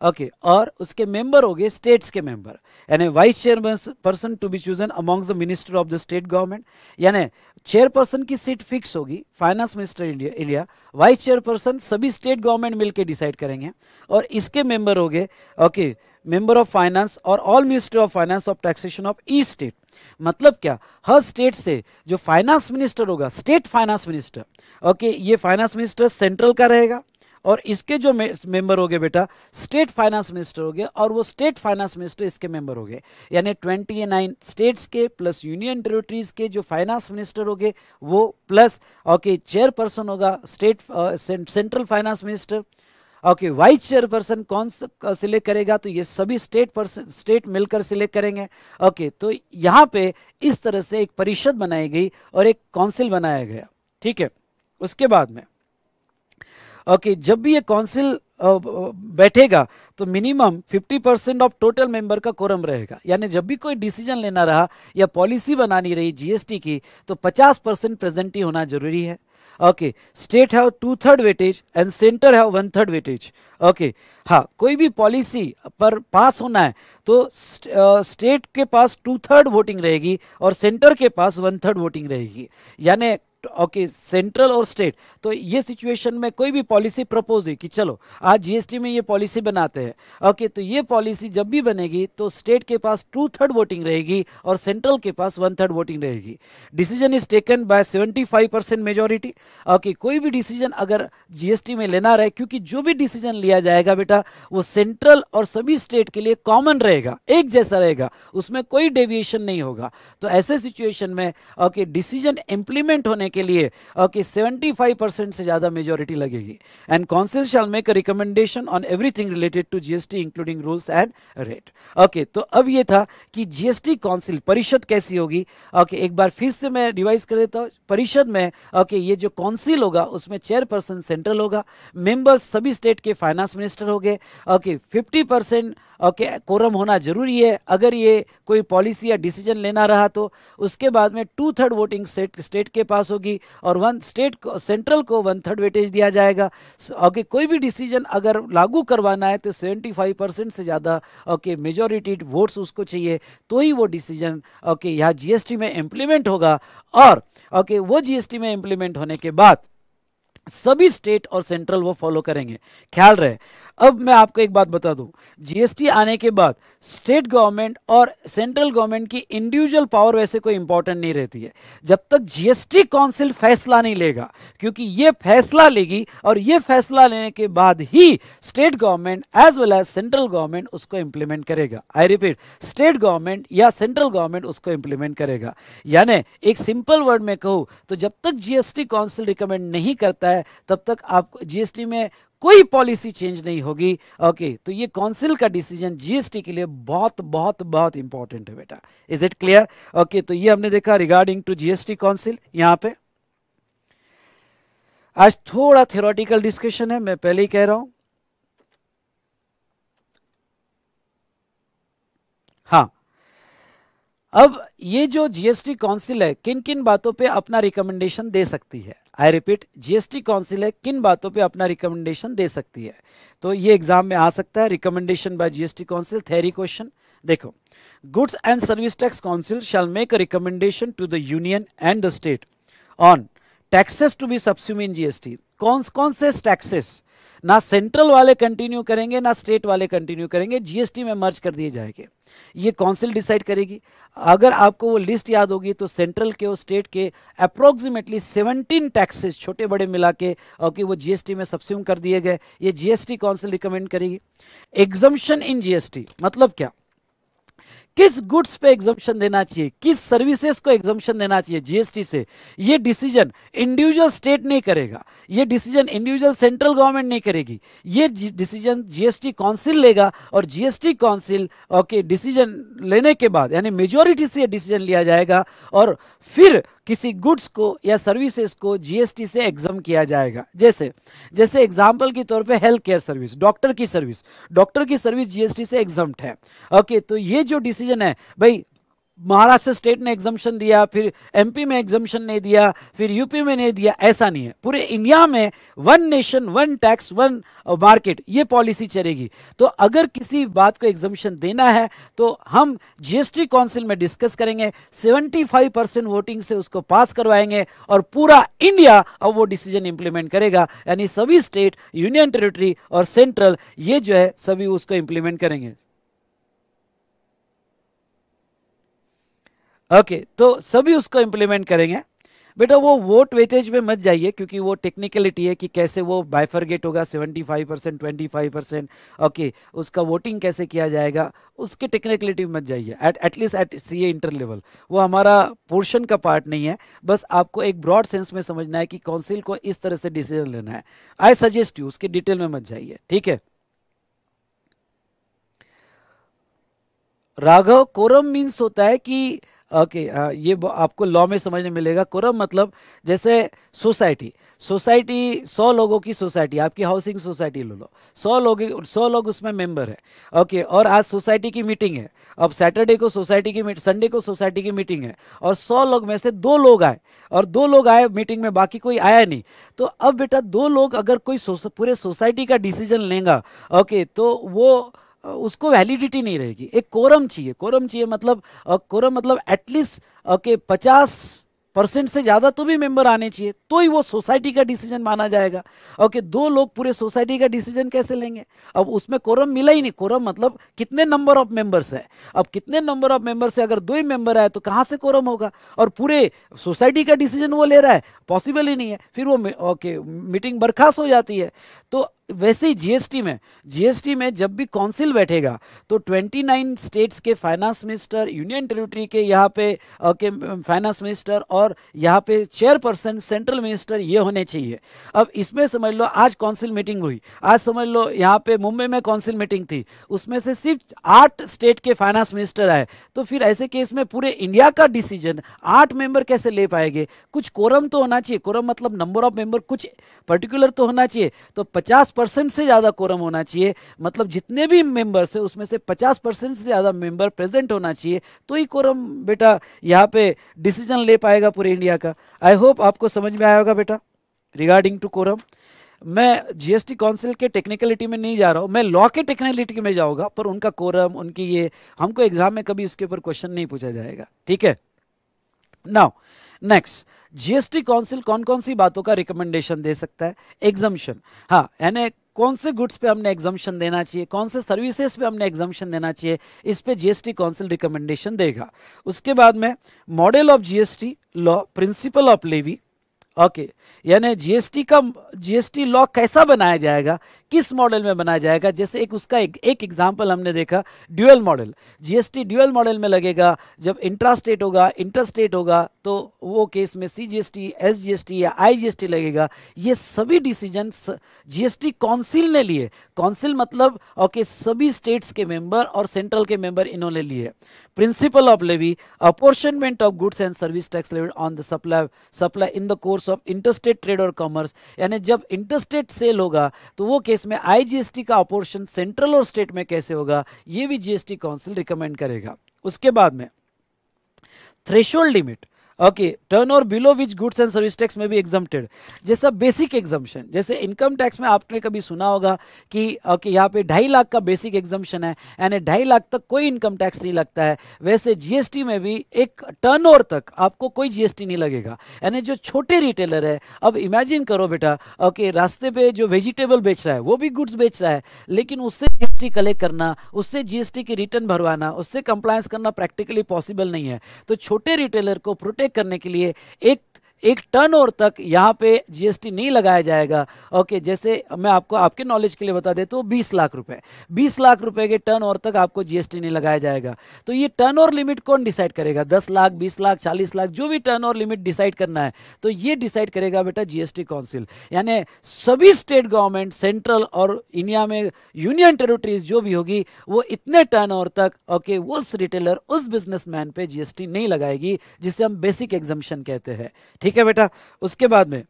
okay okay, और उसके मेंबर हो गए स्टेट्स के मेंबर यानी vice chairman person to be chosen amongst the minister of the state government यानी चेयरपर्सन की सीट फिक्स होगी finance minister India India vice chairperson सभी स्टेट गवर्नमेंट मिलकर डिसाइड करेंगे और इसके मेंबर हो गए okay okay, member of finance और all minister of finance of taxation of each state मतलब क्या हर स्टेट से जो फाइनेंस मिनिस्टर होगा स्टेट फाइनेंस मिनिस्टर ओके ये फाइनेंस मिनिस्टर सेंट्रल का रहेगा और इसके जो मेंबर हो गए बेटा स्टेट फाइनेंस मिनिस्टर हो गए और वो स्टेट फाइनेंस मिनिस्टर इसके मेंबर हो गए यानी ट्वेंटी नाइन स्टेट्स के प्लस यूनियन टेरिटरीज के जो फाइनेंस मिनिस्टर हो गए वो प्लस ओके चेयरपर्सन होगा state central finance minister okay vice chairperson कौन सिलेक्ट करेगा तो ये सभी स्टेट पर्सन स्टेट मिलकर सिलेक्ट करेंगे ओके तो यहाँ पे इस तरह से एक परिषद बनाई गई और एक काउंसिल बनाया गया ठीक है उसके बाद में ओके जब भी ये काउंसिल बैठेगा तो minimum 50 percent of total member का कोरम रहेगा यानी जब भी कोई डिसीजन लेना रहा या पॉलिसी बनानी रही जीएसटी की तो 50 परसेंट प्रेजेंट ही होना जरूरी है okay state have two third weightage and centre have one third weightage okay हाँ कोई भी पॉलिसी पर पास होना है तो स्टेट के पास टू थर्ड वोटिंग रहेगी और सेंटर के पास वन थर्ड वोटिंग रहेगी यानी ओके सेंट्रल और स्टेट तो ये सिचुएशन में कोई भी पॉलिसी प्रपोज हुई कि चलो आज जीएसटी में ये पॉलिसी बनाते हैं ओके okay, तो ये पॉलिसी जब भी बनेगी तो स्टेट के पास टू थर्ड वोटिंग रहेगी और सेंट्रल के पास वन थर्ड वोटिंग रहेगी decision is taken by seventy five percent majority okay कोई भी डिसीजन अगर जीएसटी में लेना रहे क्योंकि जो भी डिसीजन लिया जाएगा बेटा वो सेंट्रल और सभी स्टेट के लिए कॉमन रहेगा एक जैसा रहेगा उसमें कोई डेविएशन नहीं होगा तो ऐसे सिचुएशन में ओके डिसीजन इंप्लीमेंट होने के लिए सेवेंटी फाइव परसेंट से ज़्यादा मेजोरिटी लगेगी and council shall make a recommendation on everything related to GST including rules and rate okay तो अब ये था कि जीएसटी काउंसिल परिषद कैसी होगी ओके okay, एक बार फिर से मैं रिवाइज कर देता हूँ परिषद में ओके okay, ये जो काउंसिल होगा उसमें चेयरपर्सन सेंट्रल होगा मेंबर्स सभी स्टेट के फाइनेंस मिनिस्टर हो गए okay fifty percent okay quorum होना जरूरी है अगर ये कोई पॉलिसी या डिसीजन लेना रहा तो उसके बाद में two third voting state state के पास होगी होगी और वन स्टेट को सेंट्रल को वन थर्ड वेटेज दिया जाएगा ओके कोई भी डिसीजन अगर लागू करवाना है तो सेवेंटी फाइव परसेंट से ज़्यादा ओके मेजोरिटी वोट्स उसको चाहिए तो ही वो डिसीजन ओके यहाँ जीएसटी में इम्प्लीमेंट होगा और ओके वो जीएसटी में इम्प्लीमेंट होने के बाद सभी स्टेट और सेंट्रल वो फॉलो करेंगे ख्याल रहे अब मैं आपको एक बात बता दूं जीएसटी आने के बाद स्टेट गवर्नमेंट और सेंट्रल गवर्नमेंट की इंडिविजुअल पावर वैसे कोई इंपॉर्टेंट नहीं रहती है जब तक जीएसटी काउंसिल फैसला नहीं लेगा क्योंकि ये फैसला लेगी और ये फैसला लेने के बाद ही state government as well as central government उसको इंप्लीमेंट करेगा आई रिपीट स्टेट गवर्नमेंट या सेंट्रल गवर्नमेंट उसको इंप्लीमेंट करेगा यानी एक सिंपल वर्ड में कहूँ तो जब तक जीएसटी काउंसिल रिकमेंड नहीं करता है तब तक आप जीएसटी में कोई पॉलिसी चेंज नहीं होगी ओके okay, तो ये काउंसिल का डिसीजन जीएसटी के लिए बहुत बहुत बहुत इंपॉर्टेंट है बेटा इज इट क्लियर ओके तो ये हमने देखा रिगार्डिंग टू जीएसटी काउंसिल यहां पे आज थोड़ा थियोरटिकल डिस्कशन है मैं पहले ही कह रहा हूं हाँ अब ये जो जीएसटी काउंसिल है किन किन बातों पे अपना रिकमेंडेशन दे सकती है आई रिपीट जीएसटी काउंसिल है किन बातों पे अपना रिकमेंडेशन दे सकती है तो ये एग्जाम में आ सकता है recommendation by GST council theory question देखो goods and service tax council shall make a recommendation to the union and the state on taxes to be subsume in GST कौन कौन से टैक्सेस ना सेंट्रल वाले कंटिन्यू करेंगे ना state वाले continue करेंगे जीएसटी में मर्ज कर दिए जाएंगे ये काउंसिल डिसाइड करेगी अगर आपको वो लिस्ट याद होगी तो सेंट्रल के और स्टेट के अप्रोक्सीमेटली 17 टैक्सेस छोटे बड़े मिला के और वो जीएसटी में सब्स्यूम कर दिए गए ये जीएसटी काउंसिल रिकमेंड करेगी एग्जम्पन इन जीएसटी मतलब क्या किस गुड्स पे एग्जाम्पन देना चाहिए किस सर्विसेज को एग्जामेशन देना चाहिए जीएसटी से ये डिसीजन इंडिविजुअल स्टेट नहीं करेगा ये डिसीजन इंडिविजुअल सेंट्रल गवर्नमेंट नहीं करेगी ये डिसीजन जीएसटी काउंसिल लेगा और जीएसटी काउंसिल ओके डिसीजन लेने के बाद यानी मेजोरिटी से डिसीजन लिया जाएगा और फिर किसी गुड्स को या सर्विसेज को जीएसटी से एग्जाम किया जाएगा जैसे जैसे एग्जाम्पल के तौर पे हेल्थ केयर सर्विस डॉक्टर की सर्विस डॉक्टर की सर्विस जीएसटी से एग्जाम है ओके तो ये जो डिसीजन है भाई महाराष्ट्र स्टेट ने एग्जामेशन दिया फिर एमपी में एग्जामेशन नहीं दिया फिर यूपी में नहीं दिया ऐसा नहीं है पूरे इंडिया में one nation one tax one market ये पॉलिसी चलेगी तो अगर किसी बात को एग्जामेशन देना है तो हम जीएसटी काउंसिल में डिस्कस करेंगे 75 परसेंट वोटिंग से उसको पास करवाएंगे और पूरा इंडिया अब वो डिसीजन इंप्लीमेंट करेगा यानी सभी स्टेट यूनियन टेरिटरी और सेंट्रल ये जो है सभी उसको इंप्लीमेंट करेंगे ओके तो सभी उसको इम्प्लीमेंट करेंगे बेटा वो वोट वेटेज में मत जाइए क्योंकि वो टेक्निकलिटी है कि कैसे वो बाइफरगेट होगा 75 परसेंट ट्वेंटी परसेंट ओके उसका वोटिंग कैसे किया जाएगा उसके टेक्निकलिटी में मत जाइए at at least at C A inter level वो हमारा पोर्शन का पार्ट नहीं है बस आपको एक ब्रॉड सेंस में समझना है कि काउंसिल को इस तरह से डिसीजन लेना है आई सजेस्ट यू उसके डिटेल में मत जाइए ठीक है राघव कोरम मीन्स होता है कि ओके ये आपको लॉ में समझने मिलेगा कोरम मतलब जैसे सोसाइटी सोसाइटी सौ लोगों की सोसाइटी आपकी हाउसिंग सोसाइटी ले लो सौ लोग सौ लोग उसमें मेंबर है ओके और आज सोसाइटी की मीटिंग है अब सैटरडे को सोसाइटी की संडे को सोसाइटी की मीटिंग है और सौ लोग में से दो लोग आए और दो लोग आए मीटिंग में बाकी कोई आया नहीं तो अब बेटा दो लोग अगर कोई सोसा, पूरे सोसाइटी का डिसीजन लेंगे ओके तो वो उसको वैलिडिटी नहीं रहेगी एक कोरम चाहिए कोरम चाहिए मतलब कोरम मतलब एटलीस्ट के पचास परसेंट से ज़्यादा तो भी मेंबर आने चाहिए तो ही वो सोसाइटी का डिसीजन माना जाएगा ओके दो लोग पूरे सोसाइटी का डिसीजन कैसे लेंगे अब उसमें कोरम मिला ही नहीं कोरम मतलब कितने नंबर ऑफ मेंबर्स है अब कितने नंबर ऑफ मेंबर्स है अगर दो ही मेंबर है तो कहाँ से कोरम होगा और पूरे सोसाइटी का डिसीजन वो ले रहा है पॉसिबल ही नहीं है फिर वो ओके मीटिंग बर्खास्त हो जाती है तो वैसे ही जीएसटी में जीएसटी में जब भी काउंसिल बैठेगा तो 29 स्टेट्स के फाइनेंस मिनिस्टर यूनियन टेरिटरी के यहाँ पे के फाइनेंस मिनिस्टर और यहाँ पे चेयरपर्सन सेंट्रल मिनिस्टर ये होने चाहिए अब इसमें समझ लो आज काउंसिल मीटिंग हुई आज समझ लो यहाँ पे मुंबई में काउंसिल मीटिंग थी उसमें से सिर्फ आठ स्टेट के फाइनेंस मिनिस्टर आए तो फिर ऐसे केस में पूरे इंडिया का डिसीजन आठ मेंबर कैसे ले पाएंगे कुछ कोरम तो होना चाहिए कोरम मतलब नंबर ऑफ मेंबर कुछ पर्टिकुलर तो होना चाहिए तो पचास परसेंट से ज़्यादा कोरम होना चाहिए मतलब जितने भी मेंबर्स है उसमें से 50 परसेंट से ज़्यादा मेंबर प्रेजेंट होना चाहिए तो ही कोरम बेटा यहाँ पे डिसीजन ले पाएगा पूरे इंडिया का आई होप आपको समझ में आया होगा बेटा रिगार्डिंग टू कोरम मैं जीएसटी काउंसिल के टेक्निकलिटी में नहीं जा रहा हूँ मैं लॉ के टेक्निकलिटी में जाऊँगा पर उनका कोरम उनकी ये हमको एग्जाम में कभी इसके ऊपर क्वेश्चन नहीं पूछा जाएगा ठीक है नाउ नेक्स्ट जीएसटी काउंसिल कौन कौन सी बातों का रिकमेंडेशन दे सकता है एग्जम्पन हाँ यानी कौन से गुड्स पे हमने एग्जामेशन देना चाहिए कौन से सर्विसेज पे हमने एग्जामेशन देना चाहिए इस पे जीएसटी काउंसिल रिकमेंडेशन देगा उसके बाद में model of GST law principle of levy okay यानी जीएसटी का जीएसटी लॉ कैसा बनाया जाएगा किस मॉडल में बनाया जाएगा जैसे एक उसका एक एक एग्जाम्पल हमने देखा dual model GST dual model में लगेगा जब इंट्रा स्टेट होगा इंटर स्टेट होगा तो वो केस में सीजीएसटी एसजीएसटी या आईजीएसटी लगेगा ये सभी डिसीजन जीएसटी काउंसिल ने लिए काउंसिल मतलब ओके सभी स्टेट्स के मेंबर और सेंट्रल के मेंबर इन्होंने लिए principle of levy apportionment of goods and service tax levied on the supply supply in the course of interstate trade और कॉमर्स यानी जब इंटरस्टेट सेल होगा तो वो केस इसमें आईजीएसटी का अपोर्शन सेंट्रल और स्टेट में कैसे होगा यह भी जीएसटी काउंसिल रिकमेंड करेगा उसके बाद में threshold limit okay turn turnover below which goods and service tax में भी exempted जैसा बेसिक exemption जैसे इनकम टैक्स में आपने कभी सुना होगा कि ओके okay यहाँ पे ढाई लाख का बेसिक exemption है यानी ढाई लाख तक कोई इनकम टैक्स नहीं लगता है वैसे जीएसटी में भी एक टर्नओवर तक आपको कोई जीएसटी नहीं लगेगा यानी जो छोटे रिटेलर है अब इमेजिन करो बेटा ओके okay, रास्ते पे जो वेजिटेबल बेच रहा है वो भी गुड्स बेच रहा है लेकिन उससे जीएसटी कलेक्ट करना उससे जीएसटी की रिटर्न भरवाना उससे कंप्लायंस करना प्रैक्टिकली पॉसिबल नहीं है तो छोटे रिटेलर को प्रोटेक्ट करने के लिए एक एक टर्न ओवर तक यहाँ पे जीएसटी नहीं लगाया जाएगा ओके जैसे मैं आपको आपके नॉलेज के लिए बता दे तो 20 लाख रुपए 20 लाख रुपए के टर्न ओवर तक आपको जीएसटी नहीं लगाया जाएगा तो ये टर्न ओवर लिमिट कौन डिसाइड करेगा दस लाख बीस लाख चालीस लाख जो भी टर्न ओवर लिमिट डिसाइड करना है तो ये डिसाइड करेगा बेटा जीएसटी काउंसिल यानी सभी स्टेट गवर्नमेंट सेंट्रल और इंडिया में यूनियन टेरिटरीज जो भी होगी वो इतने टर्न ओवर तक ओके उस रिटेलर उस बिजनेसमैन पे जीएसटी नहीं लगाएगी जिसे हम बेसिक एग्जामेशन कहते हैं ठीक है बेटा उसके बाद में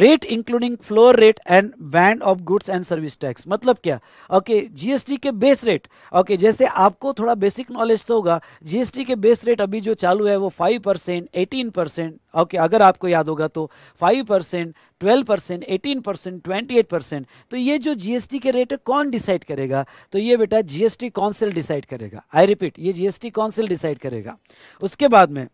rate including floor rate and band of goods and service tax मतलब क्या ओके जीएसटी के बेस रेट ओके जैसे आपको थोड़ा बेसिक नॉलेज तो होगा जीएसटी के बेस रेट अभी जो चालू है वो 5 परसेंट एटीन परसेंट ओके अगर आपको याद होगा तो five percent twelve percent eighteen percent twenty eight percent तो ये जो जीएसटी के रेट कौन डिसाइड करेगा तो ये बेटा जीएसटी काउंसिल डिसाइड करेगा आई रिपीट ये जीएसटी काउंसिल डिसाइड करेगा उसके बाद में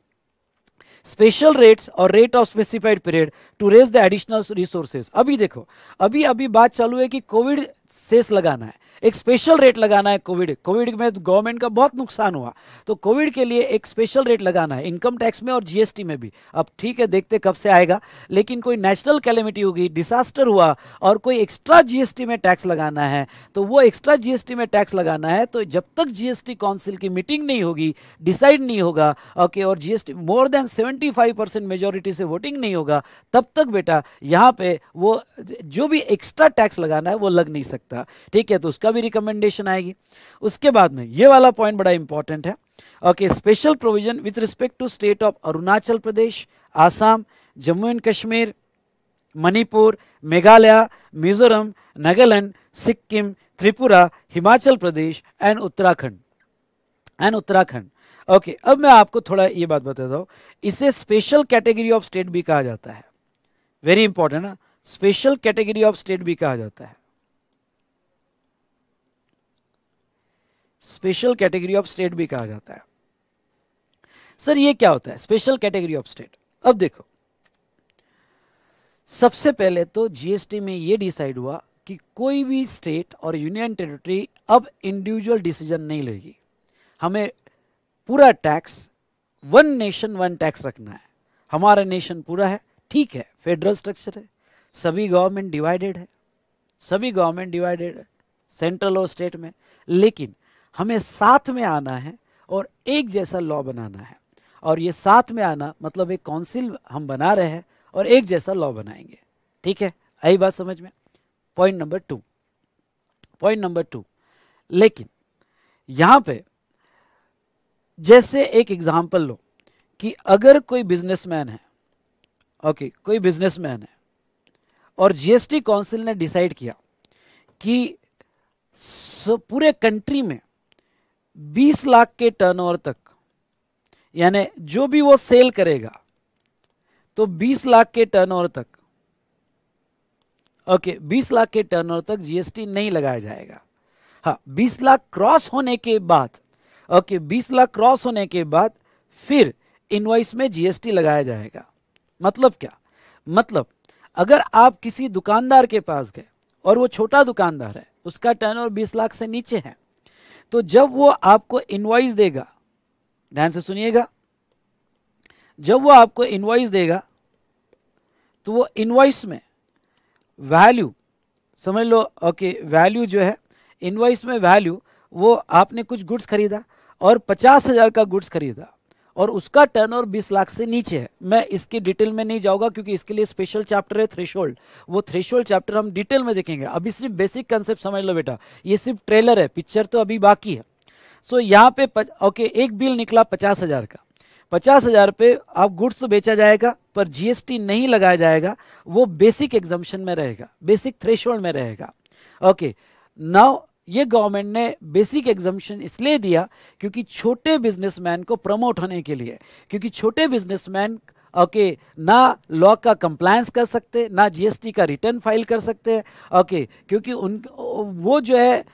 स्पेशल रेट्स और rate of specified period to raise the additional resources अभी देखो अभी अभी बात चालू है कि कोविड सेस लगाना है एक स्पेशल रेट लगाना है कोविड कोविड में गवर्नमेंट का बहुत नुकसान हुआ तो कोविड के लिए एक स्पेशल रेट लगाना है इनकम टैक्स में और जीएसटी में भी अब ठीक है देखते कब से आएगा लेकिन कोई नेशनल कैलेमिटी होगी डिसास्टर हुआ और कोई एक्स्ट्रा जीएसटी में टैक्स लगाना है तो वो एक्स्ट्रा जीएसटी में टैक्स लगाना है तो जब तक जीएसटी काउंसिल की मीटिंग नहीं होगी डिसाइड नहीं होगा ओके और GST more than five percent majority से वोटिंग नहीं होगा तब तक बेटा यहाँ पे वो जो भी एक्स्ट्रा टैक्स लगाना है वो लग नहीं सकता ठीक है तो उसका भी रिकमेंडेशन आएगी उसके बाद में ये वाला पॉइंट बड़ा इंपॉर्टेंट है okay special provision with respect to state of Arunachal Pradesh Assam Jammu and Kashmir Manipur Meghalaya Mizoram Nagaland Sikkim Tripura Himachal Pradesh and Uttarakhand and Uttarakhand okay अब मैं आपको थोड़ा ये बात बताता हूँ इसे स्पेशल कैटेगरी ऑफ स्टेट भी कहा जाता है वेरी इंपॉर्टेंट ना स्पेशल कैटेगरी ऑफ स्टेट भी कहा जाता है स्पेशल कैटेगरी ऑफ स्टेट भी कहा जाता है सर ये क्या होता है स्पेशल कैटेगरी ऑफ स्टेट अब देखो सबसे पहले तो जीएसटी में ये डिसाइड हुआ कि कोई भी स्टेट और यूनियन टेरिटरी अब इंडिविजुअल डिसीजन नहीं लेगी हमें पूरा tax one nation one tax रखना है हमारा नेशन पूरा है ठीक है फेडरल स्ट्रक्चर है सभी गवर्नमेंट डिवाइडेड है सभी गवर्नमेंट डिवाइडेड है सेंट्रल और स्टेट में लेकिन हमें साथ में आना है और एक जैसा लॉ बनाना है और ये साथ में आना मतलब एक काउंसिल हम बना रहे हैं और एक जैसा लॉ बनाएंगे ठीक है आई बात समझ में point number two point number two लेकिन यहां पे जैसे एक एग्जाम्पल लो कि अगर कोई बिजनेसमैन है ओके okay, कोई बिजनेसमैन है और जीएसटी काउंसिल ने डिसाइड किया कि पूरे कंट्री में 20 लाख के टर्नओवर तक यानी जो भी वो सेल करेगा तो 20 लाख के टर्नओवर तक ओके 20 लाख के टर्नओवर तक जीएसटी नहीं लगाया जाएगा हाँ 20 लाख क्रॉस होने के बाद ओके 20 लाख क्रॉस होने के बाद फिर इनवाइस में जीएसटी लगाया जाएगा मतलब क्या मतलब अगर आप किसी दुकानदार के पास गए और वो छोटा दुकानदार है उसका टर्नओवर 20 लाख से नीचे है तो जब वो आपको इनवाइस देगा ध्यान से सुनिएगा जब वो आपको इनवाइस देगा तो वो इनवाइस में वैल्यू समझ लो ओके वैल्यू जो है इनवाइस में वैल्यू वो आपने कुछ गुड्स खरीदा और पचास हज़ार का गुड्स खरीदा और उसका टर्न ओवर बीस लाख से नीचे है मैं इसकी डिटेल में नहीं जाऊंगा क्योंकि इसके लिए स्पेशल चैप्टर है थ्रेश वो थ्रेश चैप्टर हम डिटेल में देखेंगे अभी सिर्फ बेसिक कंसेप्ट समझ लो बेटा ये सिर्फ ट्रेलर है पिक्चर तो अभी बाकी है सो so, यहाँ पे ओके एक बिल निकला पचास हजार का पचास हजार पे आप गुड्स तो बेचा जाएगा पर जीएसटी नहीं लगाया जाएगा वो बेसिक एग्जाम्शन में रहेगा बेसिक थ्रेशोल्ड में रहेगा ओके नाउ ये गवर्नमेंट ने बेसिक एग्जामेशन इसलिए दिया क्योंकि छोटे बिजनेसमैन को प्रमोट होने के लिए क्योंकि छोटे बिजनेसमैन ओके ना लॉ का कंप्लायंस कर सकते ना जीएसटी का रिटर्न फाइल कर सकते हैं ओके क्योंकि उन वो जो है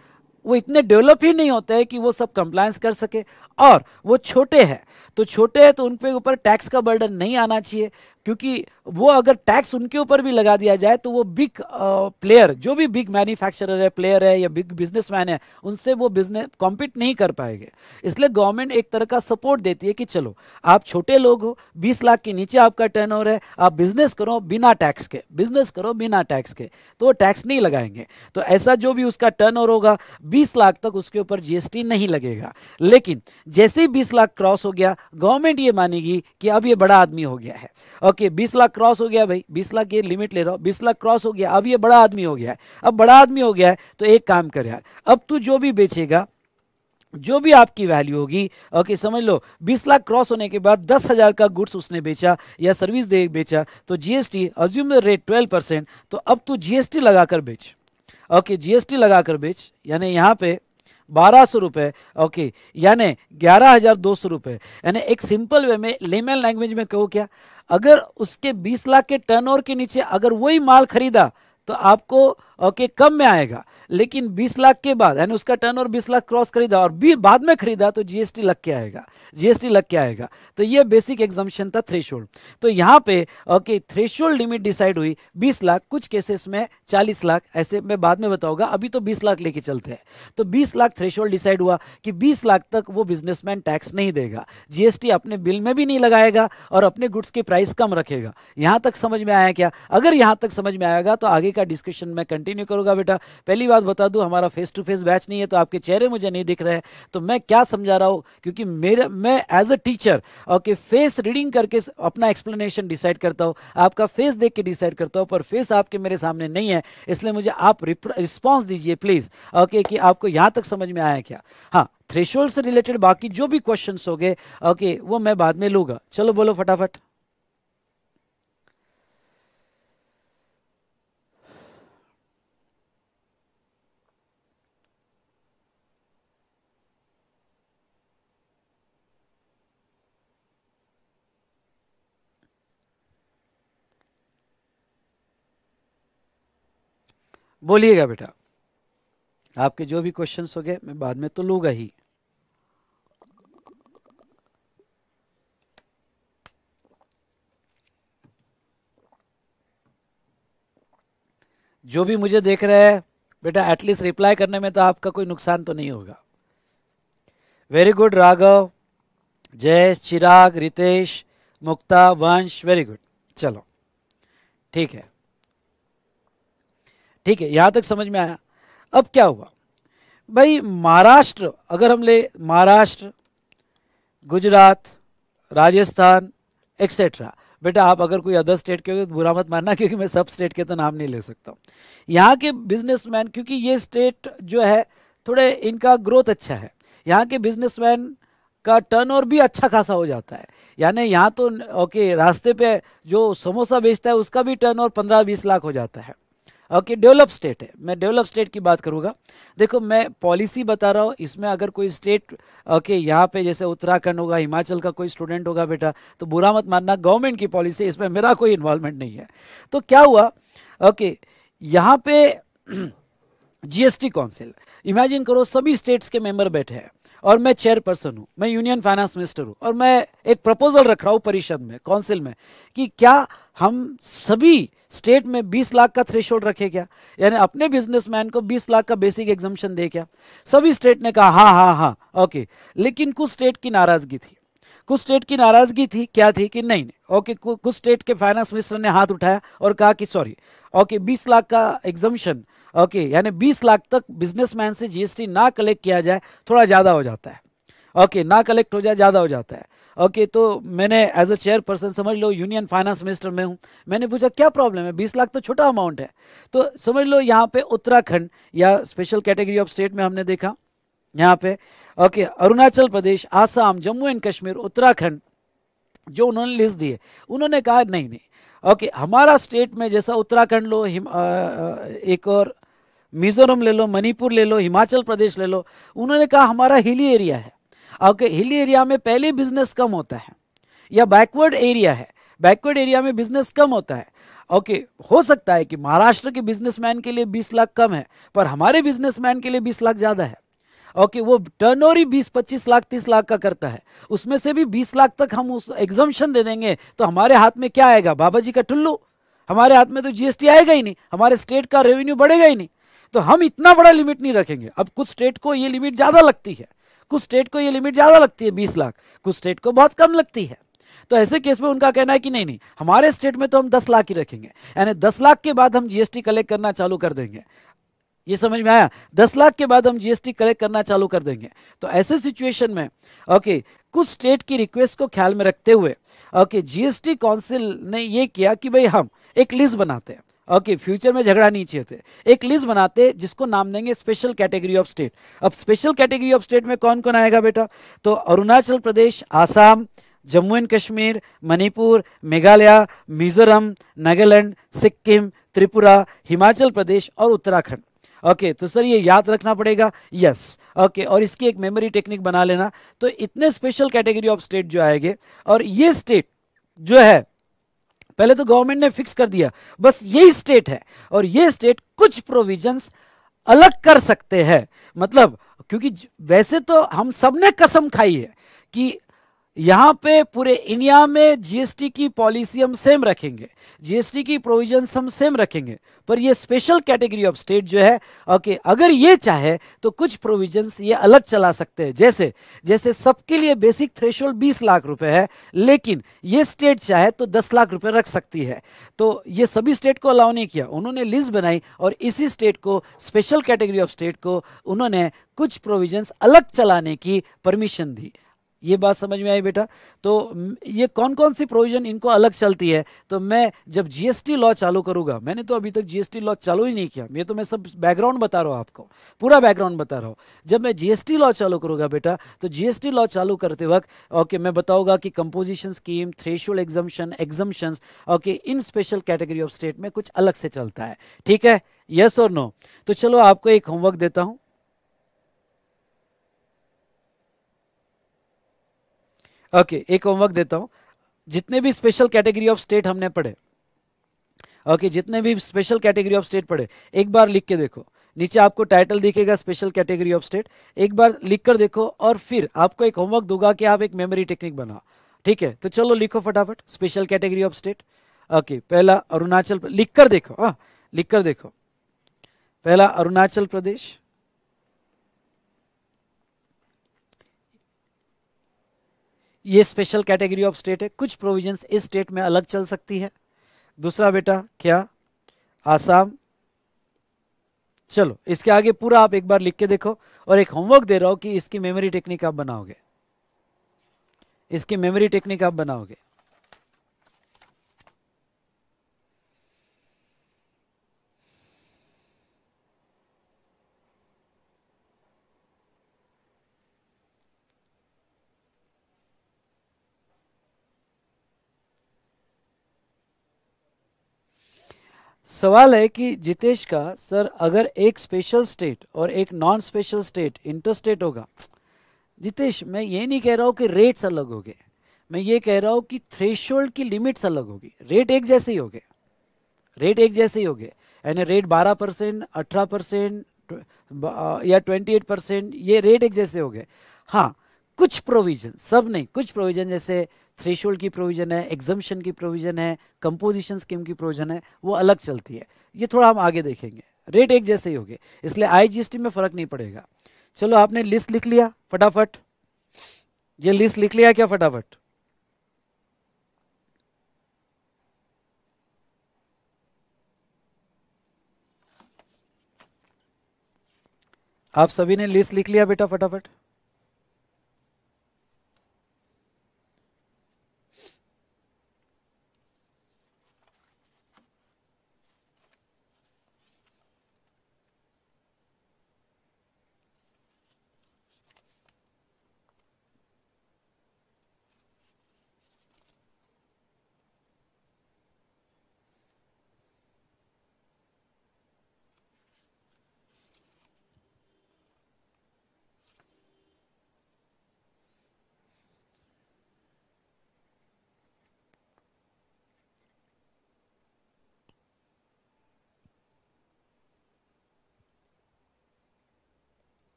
वो इतने डेवलप ही नहीं होते हैं कि वो सब कंप्लायंस कर सके और वो छोटे हैं तो छोटे हैं तो उन पे ऊपर टैक्स का बर्डन नहीं आना चाहिए क्योंकि वो अगर टैक्स उनके ऊपर भी लगा दिया जाए तो वो बिग प्लेयर जो भी बिग मैन्युफैक्चरर है प्लेयर है या बिग बिजनेसमैन है उनसे वो बिजनेस कॉम्पीट नहीं कर पाएंगे इसलिए गवर्नमेंट एक तरह का सपोर्ट देती है कि चलो आप छोटे लोग हो बीस लाख के नीचे आपका टर्न है आप बिजनेस करो बिना टैक्स के बिजनेस करो बिना टैक्स के तो टैक्स नहीं लगाएंगे तो ऐसा जो भी उसका टर्न होगा बीस लाख तक उसके ऊपर जीएसटी नहीं लगेगा लेकिन जैसे ही बीस लाख क्रॉस हो गया गवर्नमेंट ये मानेगी कि अब ये बड़ा आदमी हो गया है और ओके बीस लाख क्रॉस हो गया भाई बीस लाख ये लिमिट ले रहा हूँ बीस लाख क्रॉस हो गया अब ये बड़ा आदमी हो गया है अब बड़ा आदमी हो गया है तो एक काम कर यार अब तू जो भी बेचेगा जो भी आपकी वैल्यू होगी ओके समझ लो 20 लाख क्रॉस होने के बाद दस हजार का गुड्स उसने बेचा या सर्विस दे बेचा तो GST assume the rate 12 percent तो अब तू जीएसटी लगाकर बेच ओके जीएसटी लगाकर बेच यानी यहाँ पे बारह सौ रुपये ओके यानी ग्यारह हज़ार दो सौ रुपये यानी एक सिंपल वे में लेमन लैंग्वेज में कहो क्या अगर उसके 20 लाख के टर्नओवर के नीचे अगर वही माल खरीदा तो आपको ओके कम में आएगा लेकिन 20 लाख के बाद यानी उसका टर्न और बीस लाख क्रॉस खरीदा और भी बाद में खरीदा तो जीएसटी लग के आएगा जीएसटी लग के आएगा तो ये बेसिक एग्जामेशन था थ्रेश तो यहाँ पे ओके थ्रेश लिमिट डिसाइड हुई 20 लाख कुछ केसेस में 40 लाख ऐसे मैं बाद में बताऊंगा अभी तो 20 लाख लेके चलते हैं तो 20 लाख थ्रेश डिसाइड हुआ कि बीस लाख तक वो बिजनेसमैन टैक्स नहीं देगा जीएसटी अपने बिल में भी नहीं लगाएगा और अपने गुड्स की प्राइस कम रखेगा यहाँ तक समझ में आया क्या अगर यहाँ तक समझ में आएगा तो आगे का डिस्कशन मैं कंटिन्यू करूंगा बेटा पहली बात बता दूं हमारा फेस टू फेस बैच नहीं है तो आपके चेहरे मुझे नहीं दिख रहे हैं तो मैं क्या समझा रहा हूं क्योंकि मेरा मैं as a teacher okay face reading करके अपना एक्सप्लेनेशन डिसाइड करता हूं आपका फेस देख के डिसाइड करता हूं पर फेस आपके मेरे सामने नहीं है इसलिए मुझे आप रिस्पॉन्स दीजिए प्लीज़ ओके कि आपको यहां तक समझ में आया क्या हाँ थ्रेशोल्ड से रिलेटेड बाकी जो भी क्वेश्चंस हो गए ओके वो मैं बाद में लूंगा चलो बोलो फटाफट बोलिएगा बेटा आपके जो भी क्वेश्चंस हो गए मैं बाद में तो लूंगा ही जो भी मुझे देख रहे हैं बेटा एटलीस्ट रिप्लाई करने में तो आपका कोई नुकसान तो नहीं होगा very good Raghav Jayesh Chirag Ritesh Mukta Vansh very good चलो ठीक है ठीक है यहां तक समझ में आया अब क्या हुआ भाई महाराष्ट्र अगर हम ले महाराष्ट्र गुजरात राजस्थान एक्सेट्रा बेटा आप अगर कोई अदर स्टेट के हो तो बुरा मत मानना क्योंकि मैं सब स्टेट के तो नाम नहीं ले सकता हूँ यहाँ के बिजनेसमैन क्योंकि ये स्टेट जो है थोड़े इनका ग्रोथ अच्छा है यहाँ के बिजनेसमैन का टर्नओवर भी अच्छा खासा हो जाता है यानी यहाँ तो ओके रास्ते पे जो समोसा बेचता है उसका भी टर्न और पंद्रह बीस लाख हो जाता है ओके डेवलप स्टेट है मैं डेवलप स्टेट की बात करूंगा देखो मैं पॉलिसी बता रहा हूँ इसमें अगर कोई स्टेट ओके यहाँ पे जैसे उत्तराखंड होगा हिमाचल का कोई स्टूडेंट होगा बेटा तो बुरा मत मानना गवर्नमेंट की पॉलिसी इसमें मेरा कोई इन्वॉल्वमेंट नहीं है तो क्या हुआ ओके यहाँ पे जीएसटी काउंसिल इमेजिन करो सभी स्टेट्स के मेंबर बैठे हैं और मैं चेयरपर्सन हूं मैं यूनियन फाइनेंस मिनिस्टर हूं और मैं एक प्रपोजल रख रहा हूँ परिषद में काउंसिल में कि क्या हम सभी स्टेट में 20 लाख का थ्रेश रखे क्या यानी अपने बिजनेसमैन को 20 लाख का बेसिक एग्जामेशन दे क्या सभी स्टेट ने कहा हाँ हाँ हाँ ओके लेकिन कुछ स्टेट की नाराजगी थी कुछ स्टेट की नाराजगी थी क्या थी कि नहीं ओके कुछ स्टेट के फाइनेंस मिनिस्टर ने हाथ उठाया और कहा कि सॉरी ओके बीस लाख का एग्जामेशन ओके यानी बीस लाख तक बिजनेसमैन से जीएसटी ना कलेक्ट किया जाए थोड़ा ज़्यादा हो जाता है ओके ना कलेक्ट हो जाए ज़्यादा हो जाता है ओके okay, तो मैंने एज अ चेयरपर्सन समझ लो यूनियन फाइनेंस मिनिस्टर में हूँ मैंने पूछा क्या प्रॉब्लम है बीस लाख तो छोटा अमाउंट है तो समझ लो यहाँ पे उत्तराखंड या स्पेशल कैटेगरी ऑफ स्टेट में हमने देखा यहाँ पे ओके अरुणाचल प्रदेश आसाम जम्मू एंड कश्मीर उत्तराखंड जो उन्होंने लिस्ट दिए उन्होंने कहा नहीं नहीं ओके हमारा स्टेट में जैसा उत्तराखंड लो हिम, आ, एक और मिजोरम ले लो मणिपुर ले लो हिमाचल प्रदेश ले लो उन्होंने कहा हमारा हिली एरिया है ओके हिली एरिया में पहले बिजनेस कम होता है या बैकवर्ड एरिया है बैकवर्ड एरिया में बिजनेस कम होता है ओके okay, हो सकता है कि महाराष्ट्र के बिजनेसमैन के लिए 20 लाख कम है पर हमारे बिजनेसमैन के लिए 20 लाख ज़्यादा है ओके वो टर्नओवर ही 20-25 लाख 30 लाख का करता है उसमें से भी 20 लाख तक हम उस एग्जामेशन दे देंगे तो हमारे हाथ में क्या आएगा बाबा जी का टुल्लू हमारे हाथ में तो जीएसटी आएगा ही नहीं हमारे स्टेट का रेवेन्यू बढ़ेगा ही नहीं तो हम इतना बड़ा लिमिट नहीं रखेंगे अब कुछ स्टेट को ये लिमिट ज़्यादा लगती है कुछ स्टेट को ये लिमिट ज़्यादा लगती है बीस लाख कुछ स्टेट को बहुत कम लगती है तो ऐसे केस में उनका कहना है कि नहीं नहीं हमारे स्टेट में तो हम दस लाख ही रखेंगे यानी दस लाख के बाद हम जीएसटी कलेक्ट करना चालू कर देंगे ये समझ में आया दस लाख के बाद हम जीएसटी कलेक्ट करना चालू कर देंगे तो ऐसे सिचुएशन में ओके कुछ स्टेट की रिक्वेस्ट को ख्याल में रखते हुए ओके जीएसटी काउंसिल ने ये किया कि भाई हम एक लिस्ट बनाते हैं ओके okay, फ्यूचर में झगड़ा नहीं चाहिए एक लिस्ट बनाते हैं जिसको नाम देंगे स्पेशल कैटेगरी ऑफ स्टेट अब स्पेशल कैटेगरी ऑफ स्टेट में कौन कौन आएगा बेटा तो अरुणाचल प्रदेश आसाम जम्मू एंड कश्मीर मणिपुर मेघालय मिजोरम नागालैंड सिक्किम त्रिपुरा हिमाचल प्रदेश और उत्तराखंड ओके तो सर ये याद रखना पड़ेगा यस ओके और इसकी एक मेमोरी टेक्निक बना लेना तो इतने स्पेशल कैटेगरी ऑफ स्टेट जो आएंगे और ये स्टेट जो है पहले तो गवर्नमेंट ने फिक्स कर दिया बस यही स्टेट है और ये स्टेट कुछ प्रोविजंस अलग कर सकते हैं मतलब क्योंकि वैसे तो हम सब ने कसम खाई है कि यहाँ पे पूरे इंडिया में जीएसटी की पॉलिसी हम सेम रखेंगे जीएसटी की प्रोविजन हम सेम रखेंगे पर ये स्पेशल कैटेगरी ऑफ स्टेट जो है ओके अगर ये चाहे तो कुछ प्रोविजंस ये अलग चला सकते हैं जैसे जैसे सबके लिए बेसिक थ्रेशोल्ड 20 लाख रुपए है लेकिन ये स्टेट चाहे तो 10 लाख रुपए रख सकती है तो ये सभी स्टेट को अलाउ नहीं किया उन्होंने लिस्ट बनाई और इसी स्टेट को स्पेशल कैटेगरी ऑफ स्टेट को उन्होंने कुछ प्रोविजन अलग चलाने की परमिशन दी ये बात समझ में आई बेटा तो ये कौन कौन सी प्रोविजन इनको अलग चलती है तो मैं जब जीएसटी लॉ चालू करूंगा मैंने तो अभी तक जीएसटी लॉ चालू ही नहीं किया ये तो मैं सब बैकग्राउंड बता रहा हूँ आपको पूरा बैकग्राउंड बता रहा हूँ जब मैं जीएसटी लॉ चालू करूंगा बेटा तो जीएसटी लॉ चालू करते वक्त ओके मैं बताऊंगा कि composition scheme threshold exemption exemption okay in special category of state में कुछ अलग से चलता है ठीक है यस और नो तो चलो आपको एक होमवर्क देता हूँ ओके okay, एक होमवर्क देता हूं जितने भी स्पेशल कैटेगरी ऑफ स्टेट हमने पढ़े ओके okay, जितने भी स्पेशल कैटेगरी ऑफ स्टेट पढ़े एक बार लिख के देखो नीचे आपको टाइटल दिखेगा स्पेशल कैटेगरी ऑफ स्टेट एक बार लिख कर देखो और फिर आपको एक होमवर्क दूंगा कि आप एक मेमोरी टेक्निक बनाओ ठीक है तो चलो लिखो फटाफट special category of state okay पहला अरुणाचल लिख कर देखो हाँ लिख कर देखो पहला अरुणाचल प्रदेश ये स्पेशल कैटेगरी ऑफ स्टेट है कुछ प्रोविजंस इस स्टेट में अलग चल सकती है दूसरा बेटा क्या आसाम चलो इसके आगे पूरा आप एक बार लिख के देखो और एक होमवर्क दे रहा हूं कि इसकी मेमोरी टेक्निक आप बनाओगे इसकी मेमोरी टेक्निक आप बनाओगे सवाल है कि जितेश का सर अगर एक स्पेशल स्टेट और एक non special state inter state होगा जितेश मैं ये नहीं कह रहा हूँ कि रेट्स अलग हो गए मैं ये कह रहा हूँ कि थ्रेशोल्ड की लिमिट्स अलग होगी रेट एक जैसे ही हो गए रेट एक जैसे ही हो गए यानी रेट बारह परसेंट अठारह परसेंट या ट्वेंटी एट परसेंट ये रेट एक जैसे हो गए हाँ कुछ प्रोविजन सब नहीं कुछ प्रोविजन जैसे थ्रेशोल्ड की प्रोविज़न है एग्जम्पन की प्रोविज़न है कंपोजिशन स्कीम की प्रोविज़न है वो अलग चलती है ये थोड़ा हम आगे देखेंगे रेट एक जैसे ही हो इसलिए आईजीएसटी में फ़र्क नहीं पड़ेगा चलो आपने लिस्ट लिख लिया फटाफट ये लिस्ट लिख लिया क्या फटाफट आप सभी ने लिस्ट लिख लिया बेटा फटाफट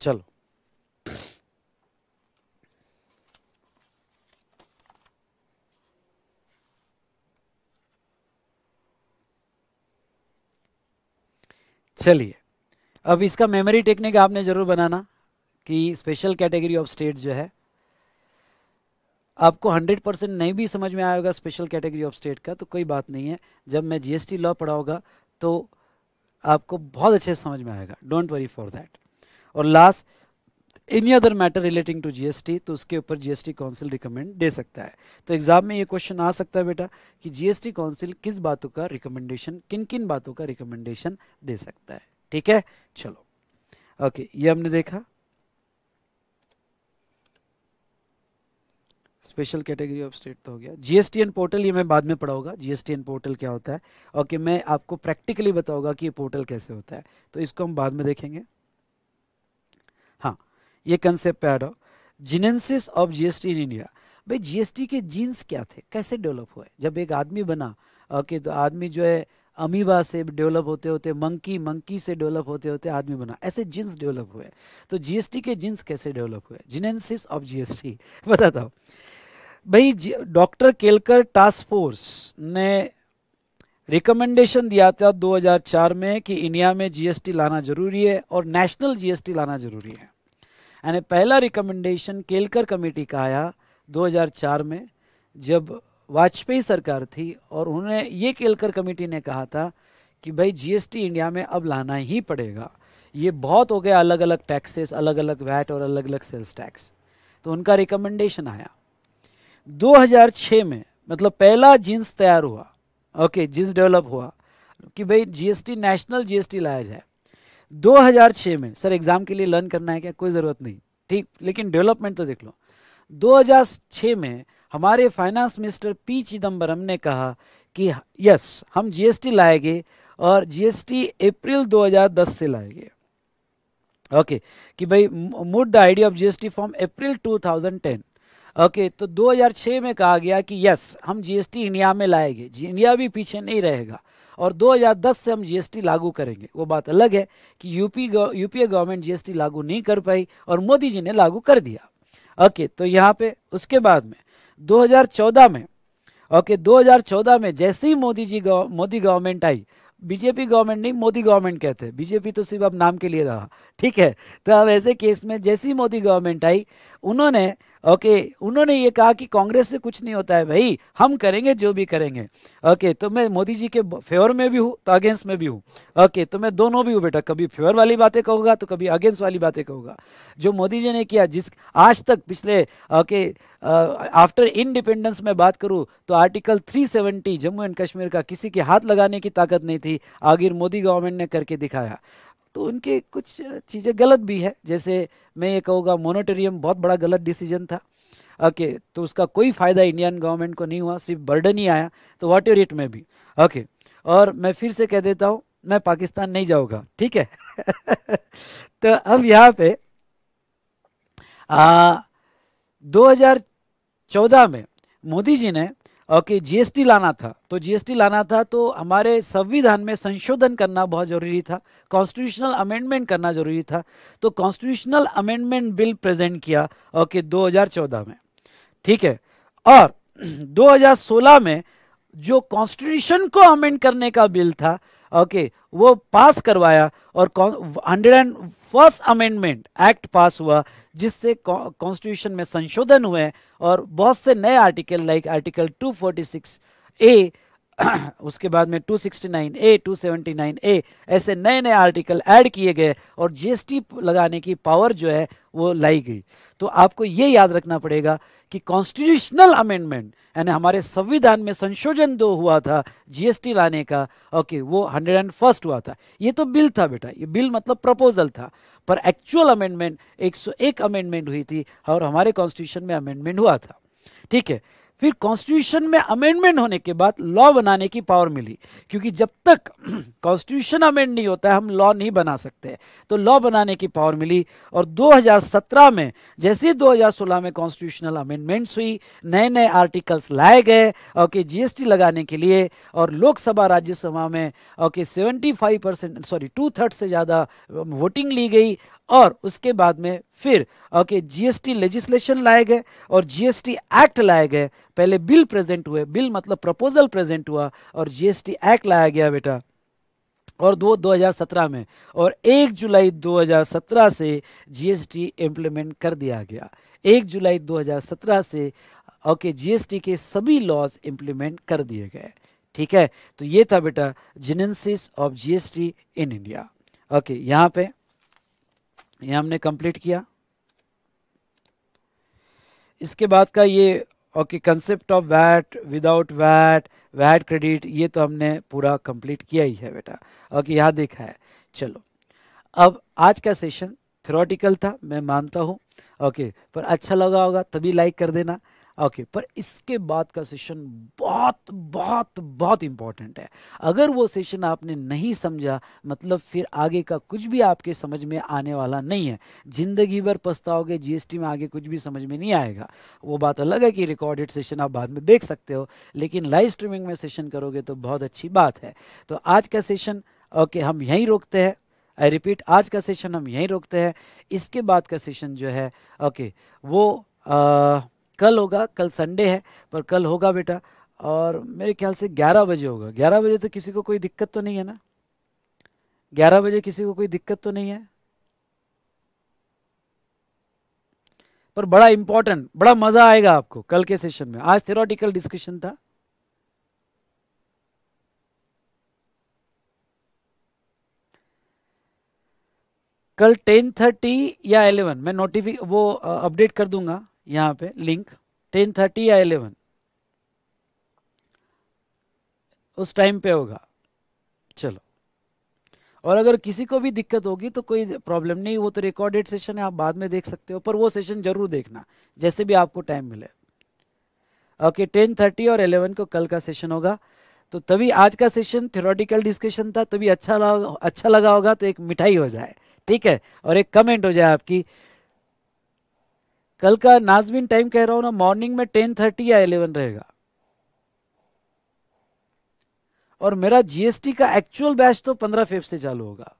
चलो चलिए अब इसका मेमोरी टेक्निक आपने जरूर बनाना कि स्पेशल कैटेगरी ऑफ स्टेट जो है आपको 100 परसेंट नहीं भी समझ में आएगा स्पेशल कैटेगरी ऑफ स्टेट का तो कोई बात नहीं है जब मैं जीएसटी लॉ पढ़ाऊंगा तो आपको बहुत अच्छे समझ में आएगा डोंट वरी फॉर दैट और last any other matter relating to GST तो उसके ऊपर जीएसटी काउंसिल रिकमेंड दे सकता है तो एग्जाम में ये क्वेश्चन आ सकता है बेटा कि जीएसटी काउंसिल किस बातों का रिकमेंडेशन किन किन बातों का रिकमेंडेशन दे सकता है ठीक है चलो ओके ये हमने देखा स्पेशल कैटेगरी ऑफ स्टेट तो हो गया जीएसटी एन पोर्टल ये मैं बाद में पढ़ाऊंगा जीएसटी एन पोर्टल क्या होता है ओके okay, मैं आपको प्रैक्टिकली बताऊंगा कि ये पोर्टल कैसे होता है तो इसको हम बाद में देखेंगे ये कंसेप्ट पैड हो genesis of GST in India भाई जीएसटी के जीन्स क्या थे कैसे डेवलप हुए जब एक आदमी बना ओके तो आदमी जो है अमीबा से डेवलप होते होते मंकी मंकी से डेवलप होते होते आदमी बना ऐसे जीन्स डेवलप हुए तो जीएसटी के जीन्स कैसे डेवलप हुए जिनेसिस ऑफ जीएसटी बताता हूँ भाई डॉक्टर केलकर टास्क फोर्स ने रिकमेंडेशन दिया था 2004 में कि इंडिया में जीएसटी लाना जरूरी है और नेशनल जीएसटी लाना जरूरी है यानी पहला रिकमेंडेशन केलकर कमेटी का आया 2004 में जब वाजपेयी सरकार थी और उन्होंने ये केलकर कमेटी ने कहा था कि भाई जीएसटी इंडिया में अब लाना ही पड़ेगा ये बहुत हो गया अलग अलग टैक्सेस अलग अलग वैट और अलग अलग सेल्स टैक्स तो उनका रिकमेंडेशन आया 2006 में मतलब पहला जींस तैयार हुआ ओके जींस डेवलप हुआ कि भाई जीएसटी नेशनल जीएसटी लाया जाए 2006 में सर एग्जाम के लिए लर्न करना है क्या कोई ज़रूरत नहीं ठीक लेकिन डेवलपमेंट तो देख लो 2006 में हमारे फाइनेंस मिनिस्टर पी चिदम्बरम ने कहा कि यस हम जीएसटी लाएंगे और जीएसटी अप्रैल 2010 से लाएंगे ओके कि भाई mooted the idea of GST from April 2010 okay तो 2006 में कहा गया कि यस हम जीएसटी इंडिया में लाएंगे इंडिया भी पीछे नहीं रहेगा और 2010 से हम जीएसटी लागू करेंगे वो बात अलग है कि यूपी यूपीए गवर्नमेंट जीएसटी लागू नहीं कर पाई और मोदी जी ने लागू कर दिया ओके तो यहाँ पे उसके बाद में 2014 में ओके 2014 में जैसे ही मोदी जी मोदी गवर्नमेंट आई बीजेपी गवर्नमेंट नहीं मोदी गवर्नमेंट कहते हैं बीजेपी तो सिर्फ अब नाम के लिए रहा ठीक है तो अब ऐसे केस में जैसी मोदी गवर्नमेंट आई उन्होंने ओके उन्होंने ये कहा कि कांग्रेस से कुछ नहीं होता है भाई हम करेंगे जो भी करेंगे ओके तो मैं मोदी जी के फेवर में भी हूँ तो अगेंस्ट में भी हूँ ओके तो मैं दोनों भी हूँ बेटा कभी फेवर वाली बातें कहूँगा तो कभी अगेंस्ट वाली बातें कहूँगा जो मोदी जी ने किया जिस आज तक पिछले ओके आफ्टर इंडिपेंडेंस में बात करूँ तो आर्टिकल 370 जम्मू एंड कश्मीर का किसी के हाथ लगाने की ताकत नहीं थी आगिर मोदी गवर्नमेंट ने करके दिखाया तो उनके कुछ चीज़ें गलत भी है जैसे मैं ये कहूँगा मोनोटेरियम बहुत बड़ा गलत डिसीजन था ओके okay, तो उसका कोई फ़ायदा इंडियन गवर्नमेंट को नहीं हुआ सिर्फ बर्डन ही आया तो वाट एवर इट में भी ओके okay, और मैं फिर से कह देता हूँ मैं पाकिस्तान नहीं जाऊँगा ठीक है [laughs] तो अब यहाँ पे आ, 2014 में मोदी जी ने ओके जीएसटी लाना था तो जीएसटी लाना था तो हमारे संविधान में संशोधन करना बहुत जरूरी था कॉन्स्टिट्यूशनल अमेंडमेंट करना जरूरी था तो कॉन्स्टिट्यूशनल अमेंडमेंट बिल प्रेजेंट किया ओके 2014 में ठीक है और 2016 [clears throat] में जो कॉन्स्टिट्यूशन को अमेंड करने का बिल था ओके वो पास करवाया और hundred and first amendment act pass हुआ जिससे कॉन्स्टिट्यूशन में संशोधन हुए और बहुत से नए आर्टिकल लाइक आर्टिकल 246 ए उसके बाद में 269 ए 279 ए ऐसे नए नए आर्टिकल ऐड किए गए और जीएसटी लगाने की पावर जो है वो लाई गई तो आपको ये याद रखना पड़ेगा कि कॉन्स्टिट्यूशनल अमेंडमेंट यानी हमारे संविधान में संशोधन दो हुआ था जीएसटी लाने का ओके वो हंड्रेड एंड फर्स्ट हुआ था ये तो बिल था बेटा ये बिल मतलब प्रपोजल था पर एक्चुअल अमेंडमेंट 101 अमेंडमेंट हुई थी और हमारे कॉन्स्टिट्यूशन में अमेंडमेंट हुआ था ठीक है फिर कॉन्स्टिट्यूशन में अमेंडमेंट होने के बाद लॉ बनाने की पावर मिली क्योंकि जब तक कॉन्स्टिट्यूशन [clears throat] अमेंड नहीं होता है हम लॉ नहीं बना सकते तो लॉ बनाने की पावर मिली और 2017 में जैसे ही 2016 में कॉन्स्टिट्यूशनल अमेंडमेंट्स हुई नए नए आर्टिकल्स लाए गए और के जीएसटी लगाने के लिए और लोकसभा राज्यसभा में और के सेवेंटी सॉरी टू थर्ड से ज़्यादा वोटिंग ली गई और उसके बाद में फिर ओके जीएसटी लेजिस्लेशन लाए गए और जीएसटी एक्ट लाए गए पहले बिल प्रेजेंट हुए बिल मतलब प्रपोजल प्रेजेंट हुआ और जीएसटी एक्ट लाया गया बेटा और दो 2017 में और 1 जुलाई 2017 से जीएसटी इंप्लीमेंट कर दिया गया 1 जुलाई 2017 से ओके जीएसटी के सभी लॉज इम्प्लीमेंट कर दिए गए ठीक है तो ये था बेटा genesis of GST in India okay यहाँ पे ये हमने कंप्लीट किया इसके बाद का ये okay concept of VAT without VAT VAT credit ये तो हमने पूरा कंप्लीट किया ही है बेटा ओके यहाँ देखा है चलो अब आज का सेशन थ्रोटिकल था मैं मानता हूँ ओके पर अच्छा लगा होगा तभी लाइक कर देना ओके पर इसके बाद का सेशन बहुत बहुत बहुत इंपॉर्टेंट है अगर वो सेशन आपने नहीं समझा मतलब फिर आगे का कुछ भी आपके समझ में आने वाला नहीं है ज़िंदगी भर पछताओगे जीएसटी में आगे कुछ भी समझ में नहीं आएगा वो बात अलग है कि रिकॉर्डेड सेशन आप बाद में देख सकते हो लेकिन लाइव स्ट्रीमिंग में सेशन करोगे तो बहुत अच्छी बात है तो आज का सेशन ओके हम यहीं रोकते हैं आई रिपीट आज का सेशन हम यहीं रोकते हैं इसके बाद का सेशन जो है ओके वो आ, कल होगा कल संडे है पर कल होगा बेटा और मेरे ख्याल से 11 बजे होगा 11 बजे तो किसी को कोई दिक्कत तो नहीं है ना 11 बजे किसी को कोई दिक्कत तो नहीं है पर बड़ा इंपॉर्टेंट बड़ा मजा आएगा आपको कल के सेशन में आज थेरोटिकल डिस्कशन था कल 10:30 या 11 मैं नोटिफिक वो अपडेट कर दूंगा यहाँ पे लिंक टेन थर्टी या एलेवन उस टाइम पे होगा चलो और अगर किसी को भी दिक्कत होगी तो कोई प्रॉब्लम नहीं वो तो रिकॉर्डेड सेशन है आप बाद में देख सकते हो पर वो सेशन जरूर देखना जैसे भी आपको टाइम मिले ओके टेन थर्टी और एलेवन को कल का सेशन होगा तो तभी आज का सेशन थ्योरेटिकल डिस्कशन था तभी अच्छा लगा अच्छा लगा होगा तो एक मिठाई हो जाए ठीक है और एक कमेंट हो जाए आपकी कल का नाजमिन टाइम कह रहा हूं ना मॉर्निंग में टेन थर्टी या इलेवन रहेगा और मेरा जीएसटी का एक्चुअल बैच तो पंद्रह फेब से चालू होगा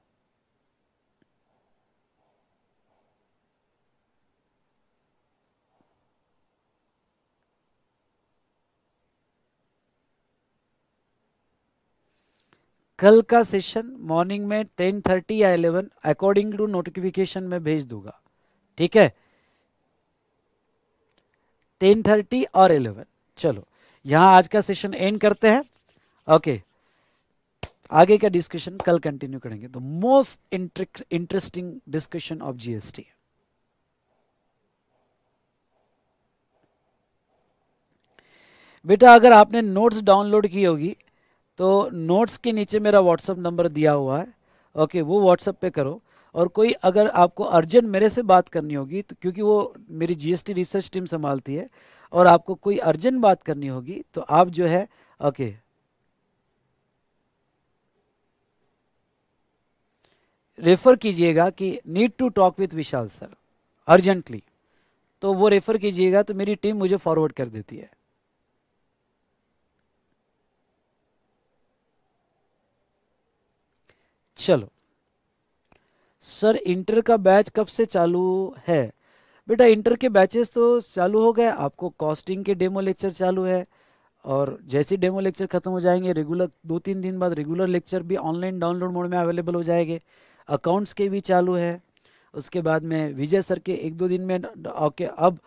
कल का सेशन मॉर्निंग में टेन थर्टी या इलेवन अकॉर्डिंग टू नोटिफिकेशन में भेज दूंगा ठीक है टेन थर्टी और इलेवन चलो यहाँ आज का सेशन एंड करते हैं ओके आगे का डिस्कशन कल कंटिन्यू करेंगे तो most interesting discussion of GST बेटा अगर आपने नोट्स डाउनलोड की होगी तो नोट्स के नीचे मेरा व्हाट्सएप नंबर दिया हुआ है ओके वो व्हाट्सएप पे करो और कोई अगर आपको अर्जेंट मेरे से बात करनी होगी तो क्योंकि वो मेरी जीएसटी रिसर्च टीम संभालती है और आपको कोई अर्जेंट बात करनी होगी तो आप जो है ओके रेफर कीजिएगा कि need to talk with Vishal sir urgently तो वो रेफर कीजिएगा तो मेरी टीम मुझे फॉरवर्ड कर देती है चलो सर इंटर का बैच कब से चालू है बेटा इंटर के बैचेस तो चालू हो गए आपको कॉस्टिंग के डेमो लेक्चर चालू है और जैसे डेमो लेक्चर खत्म हो जाएंगे रेगुलर दो तीन दिन बाद रेगुलर लेक्चर भी ऑनलाइन डाउनलोड मोड में अवेलेबल हो जाएंगे अकाउंट्स के भी चालू है उसके बाद में विजय सर के एक दो दिन में ओके अब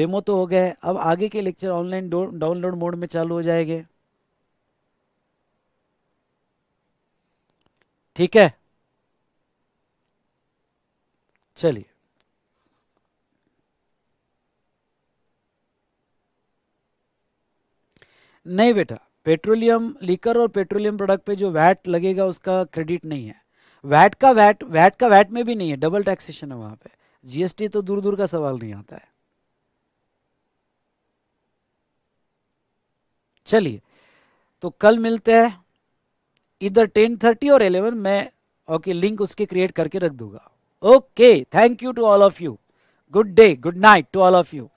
डेमो तो हो गए अब आगे के लेक्चर ऑनलाइन डाउनलोड मोड में चालू हो जाएंगे ठीक है चलिए नहीं बेटा पेट्रोलियम लीकर और पेट्रोलियम प्रोडक्ट पे जो वैट लगेगा उसका क्रेडिट नहीं है वैट का वैट वैट का वैट में भी नहीं है डबल टैक्सेशन है वहां पे जीएसटी तो दूर दूर का सवाल नहीं आता है चलिए तो कल मिलते हैं इधर टेन थर्टी और एलेवन मैं ओके लिंक उसके क्रिएट करके रख दूंगा Okay, thank you to all of you. Good day, good night to all of you.